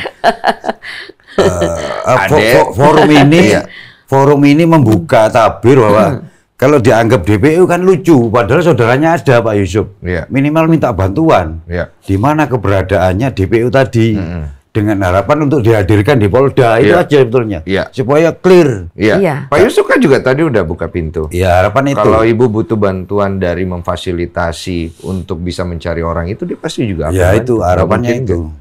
uh, Adik. for, forum ini iya. forum ini membuka tabir bahwa hmm. kalau dianggap DPU kan lucu, padahal saudaranya ada Pak Yusuf. Yeah. Minimal minta bantuan. Yeah. Di mana keberadaannya DPU tadi? Mm -hmm dengan harapan untuk dihadirkan di Polda itu ya. aja sebetulnya ya. supaya clear. Iya. Ya. Pak Yusuf kan juga tadi udah buka pintu. Iya harapan itu. Kalau ibu butuh bantuan dari memfasilitasi untuk bisa mencari orang itu dia pasti juga. Iya itu harapannya itu.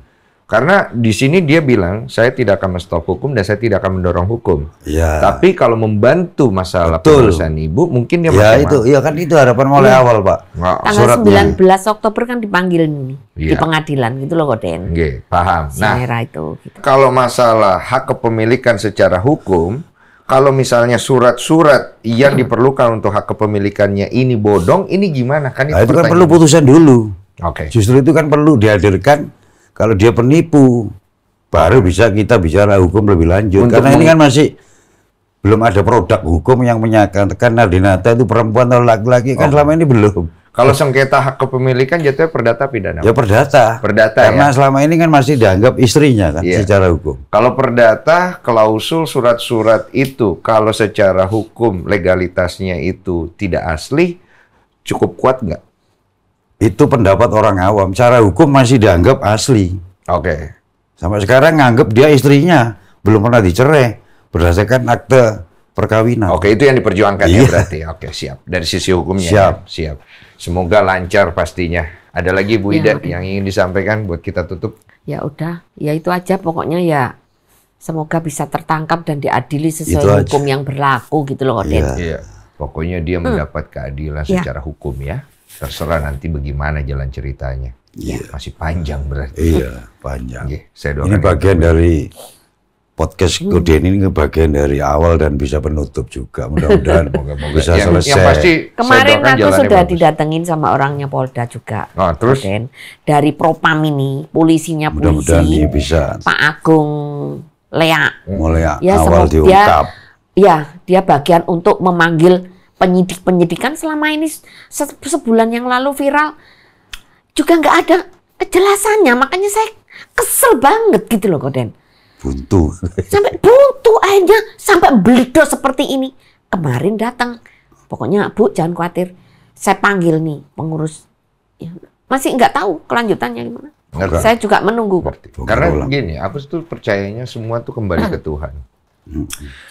Karena di sini dia bilang, saya tidak akan menstop hukum dan saya tidak akan mendorong hukum. Ya. Tapi kalau membantu masalah tulisan ibu, mungkin dia ya, itu, iya kan itu harapan mulai ya. awal pak. Nah, Tanggal 19 ini. Oktober kan dipanggil nih ya. di iya. pengadilan gitu loh Koden. Oke, paham. Nah, itu. Gitu. Kalau masalah hak kepemilikan secara hukum, kalau misalnya surat-surat yang hmm. diperlukan untuk hak kepemilikannya ini bodong, ini gimana kan? Nah, itu, nah, itu kan perlu putusan dulu. Oke. Okay. Justru itu kan perlu dihadirkan kalau dia penipu, baru bisa kita bicara hukum lebih lanjut. Untuk Karena ini kan masih belum ada produk hukum yang menyatakan Nadinata itu perempuan atau laki-laki kan oh. kan selama ini belum. Kalau sengketa hak kepemilikan jatuhnya perdata pidana. Ya perdata. Perdata Karena ya. selama ini kan masih dianggap istrinya kan yeah. secara hukum. Kalau perdata klausul surat-surat itu kalau secara hukum legalitasnya itu tidak asli cukup kuat nggak? Itu pendapat orang awam. Cara hukum masih dianggap asli. Oke. Okay. Sampai sekarang nganggap dia istrinya belum pernah dicerai berdasarkan akte perkawinan. Oke, itu yang diperjuangkan ya iya. ya berarti. Oke, siap. Dari sisi hukumnya. Ya. Siap. Ya? Siap. Semoga lancar pastinya. Ada lagi Bu ya, Ida ya. yang ingin disampaikan buat kita tutup? Ya udah, ya itu aja pokoknya ya. Semoga bisa tertangkap dan diadili sesuai itu hukum aja. yang berlaku gitu loh, Iya. Ya. Pokoknya dia hmm. mendapat keadilan ya. secara hukum ya terserah nanti bagaimana jalan ceritanya. Iya. Ya, masih panjang berarti. Iya, panjang. Oke, saya doakan ini bagian dari podcast Goden ini bagian dari awal dan bisa penutup juga. Mudah-mudahan bisa yang, selesai. Yang pasti kemarin aku sudah bagus. didatengin sama orangnya Polda juga. Oh, terus dari Propam ini, polisinya polisi. Mudah-mudahan ini bisa. Pak Agung Lea. Mulai ya, awal diungkap. Dia, ya, dia bagian untuk memanggil penyidik-penyidikan selama ini se sebulan yang lalu viral juga nggak ada kejelasannya. Makanya saya kesel banget gitu loh Koden. Buntu. Sampai buntu akhirnya sampai belido seperti ini. Kemarin datang. Pokoknya Bu jangan khawatir. Saya panggil nih pengurus. Ya, masih nggak tahu kelanjutannya gimana. Enggak. Saya juga menunggu. Karena begini, aku tuh percayanya semua tuh kembali hmm. ke Tuhan.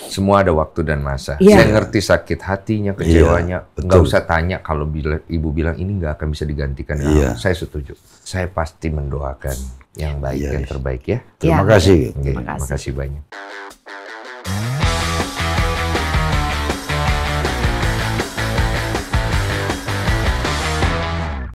Semua ada waktu dan masa. Yeah. Saya ngerti sakit hatinya, iya, kecewanya. Yeah, usah tanya kalau bila, ibu bilang ini nggak akan bisa digantikan. Yeah. Iya. saya setuju. Saya pasti mendoakan yang baik, yeah. yang iya. terbaik ya. Terima yeah. kasih. Okay. Terima kasih banyak.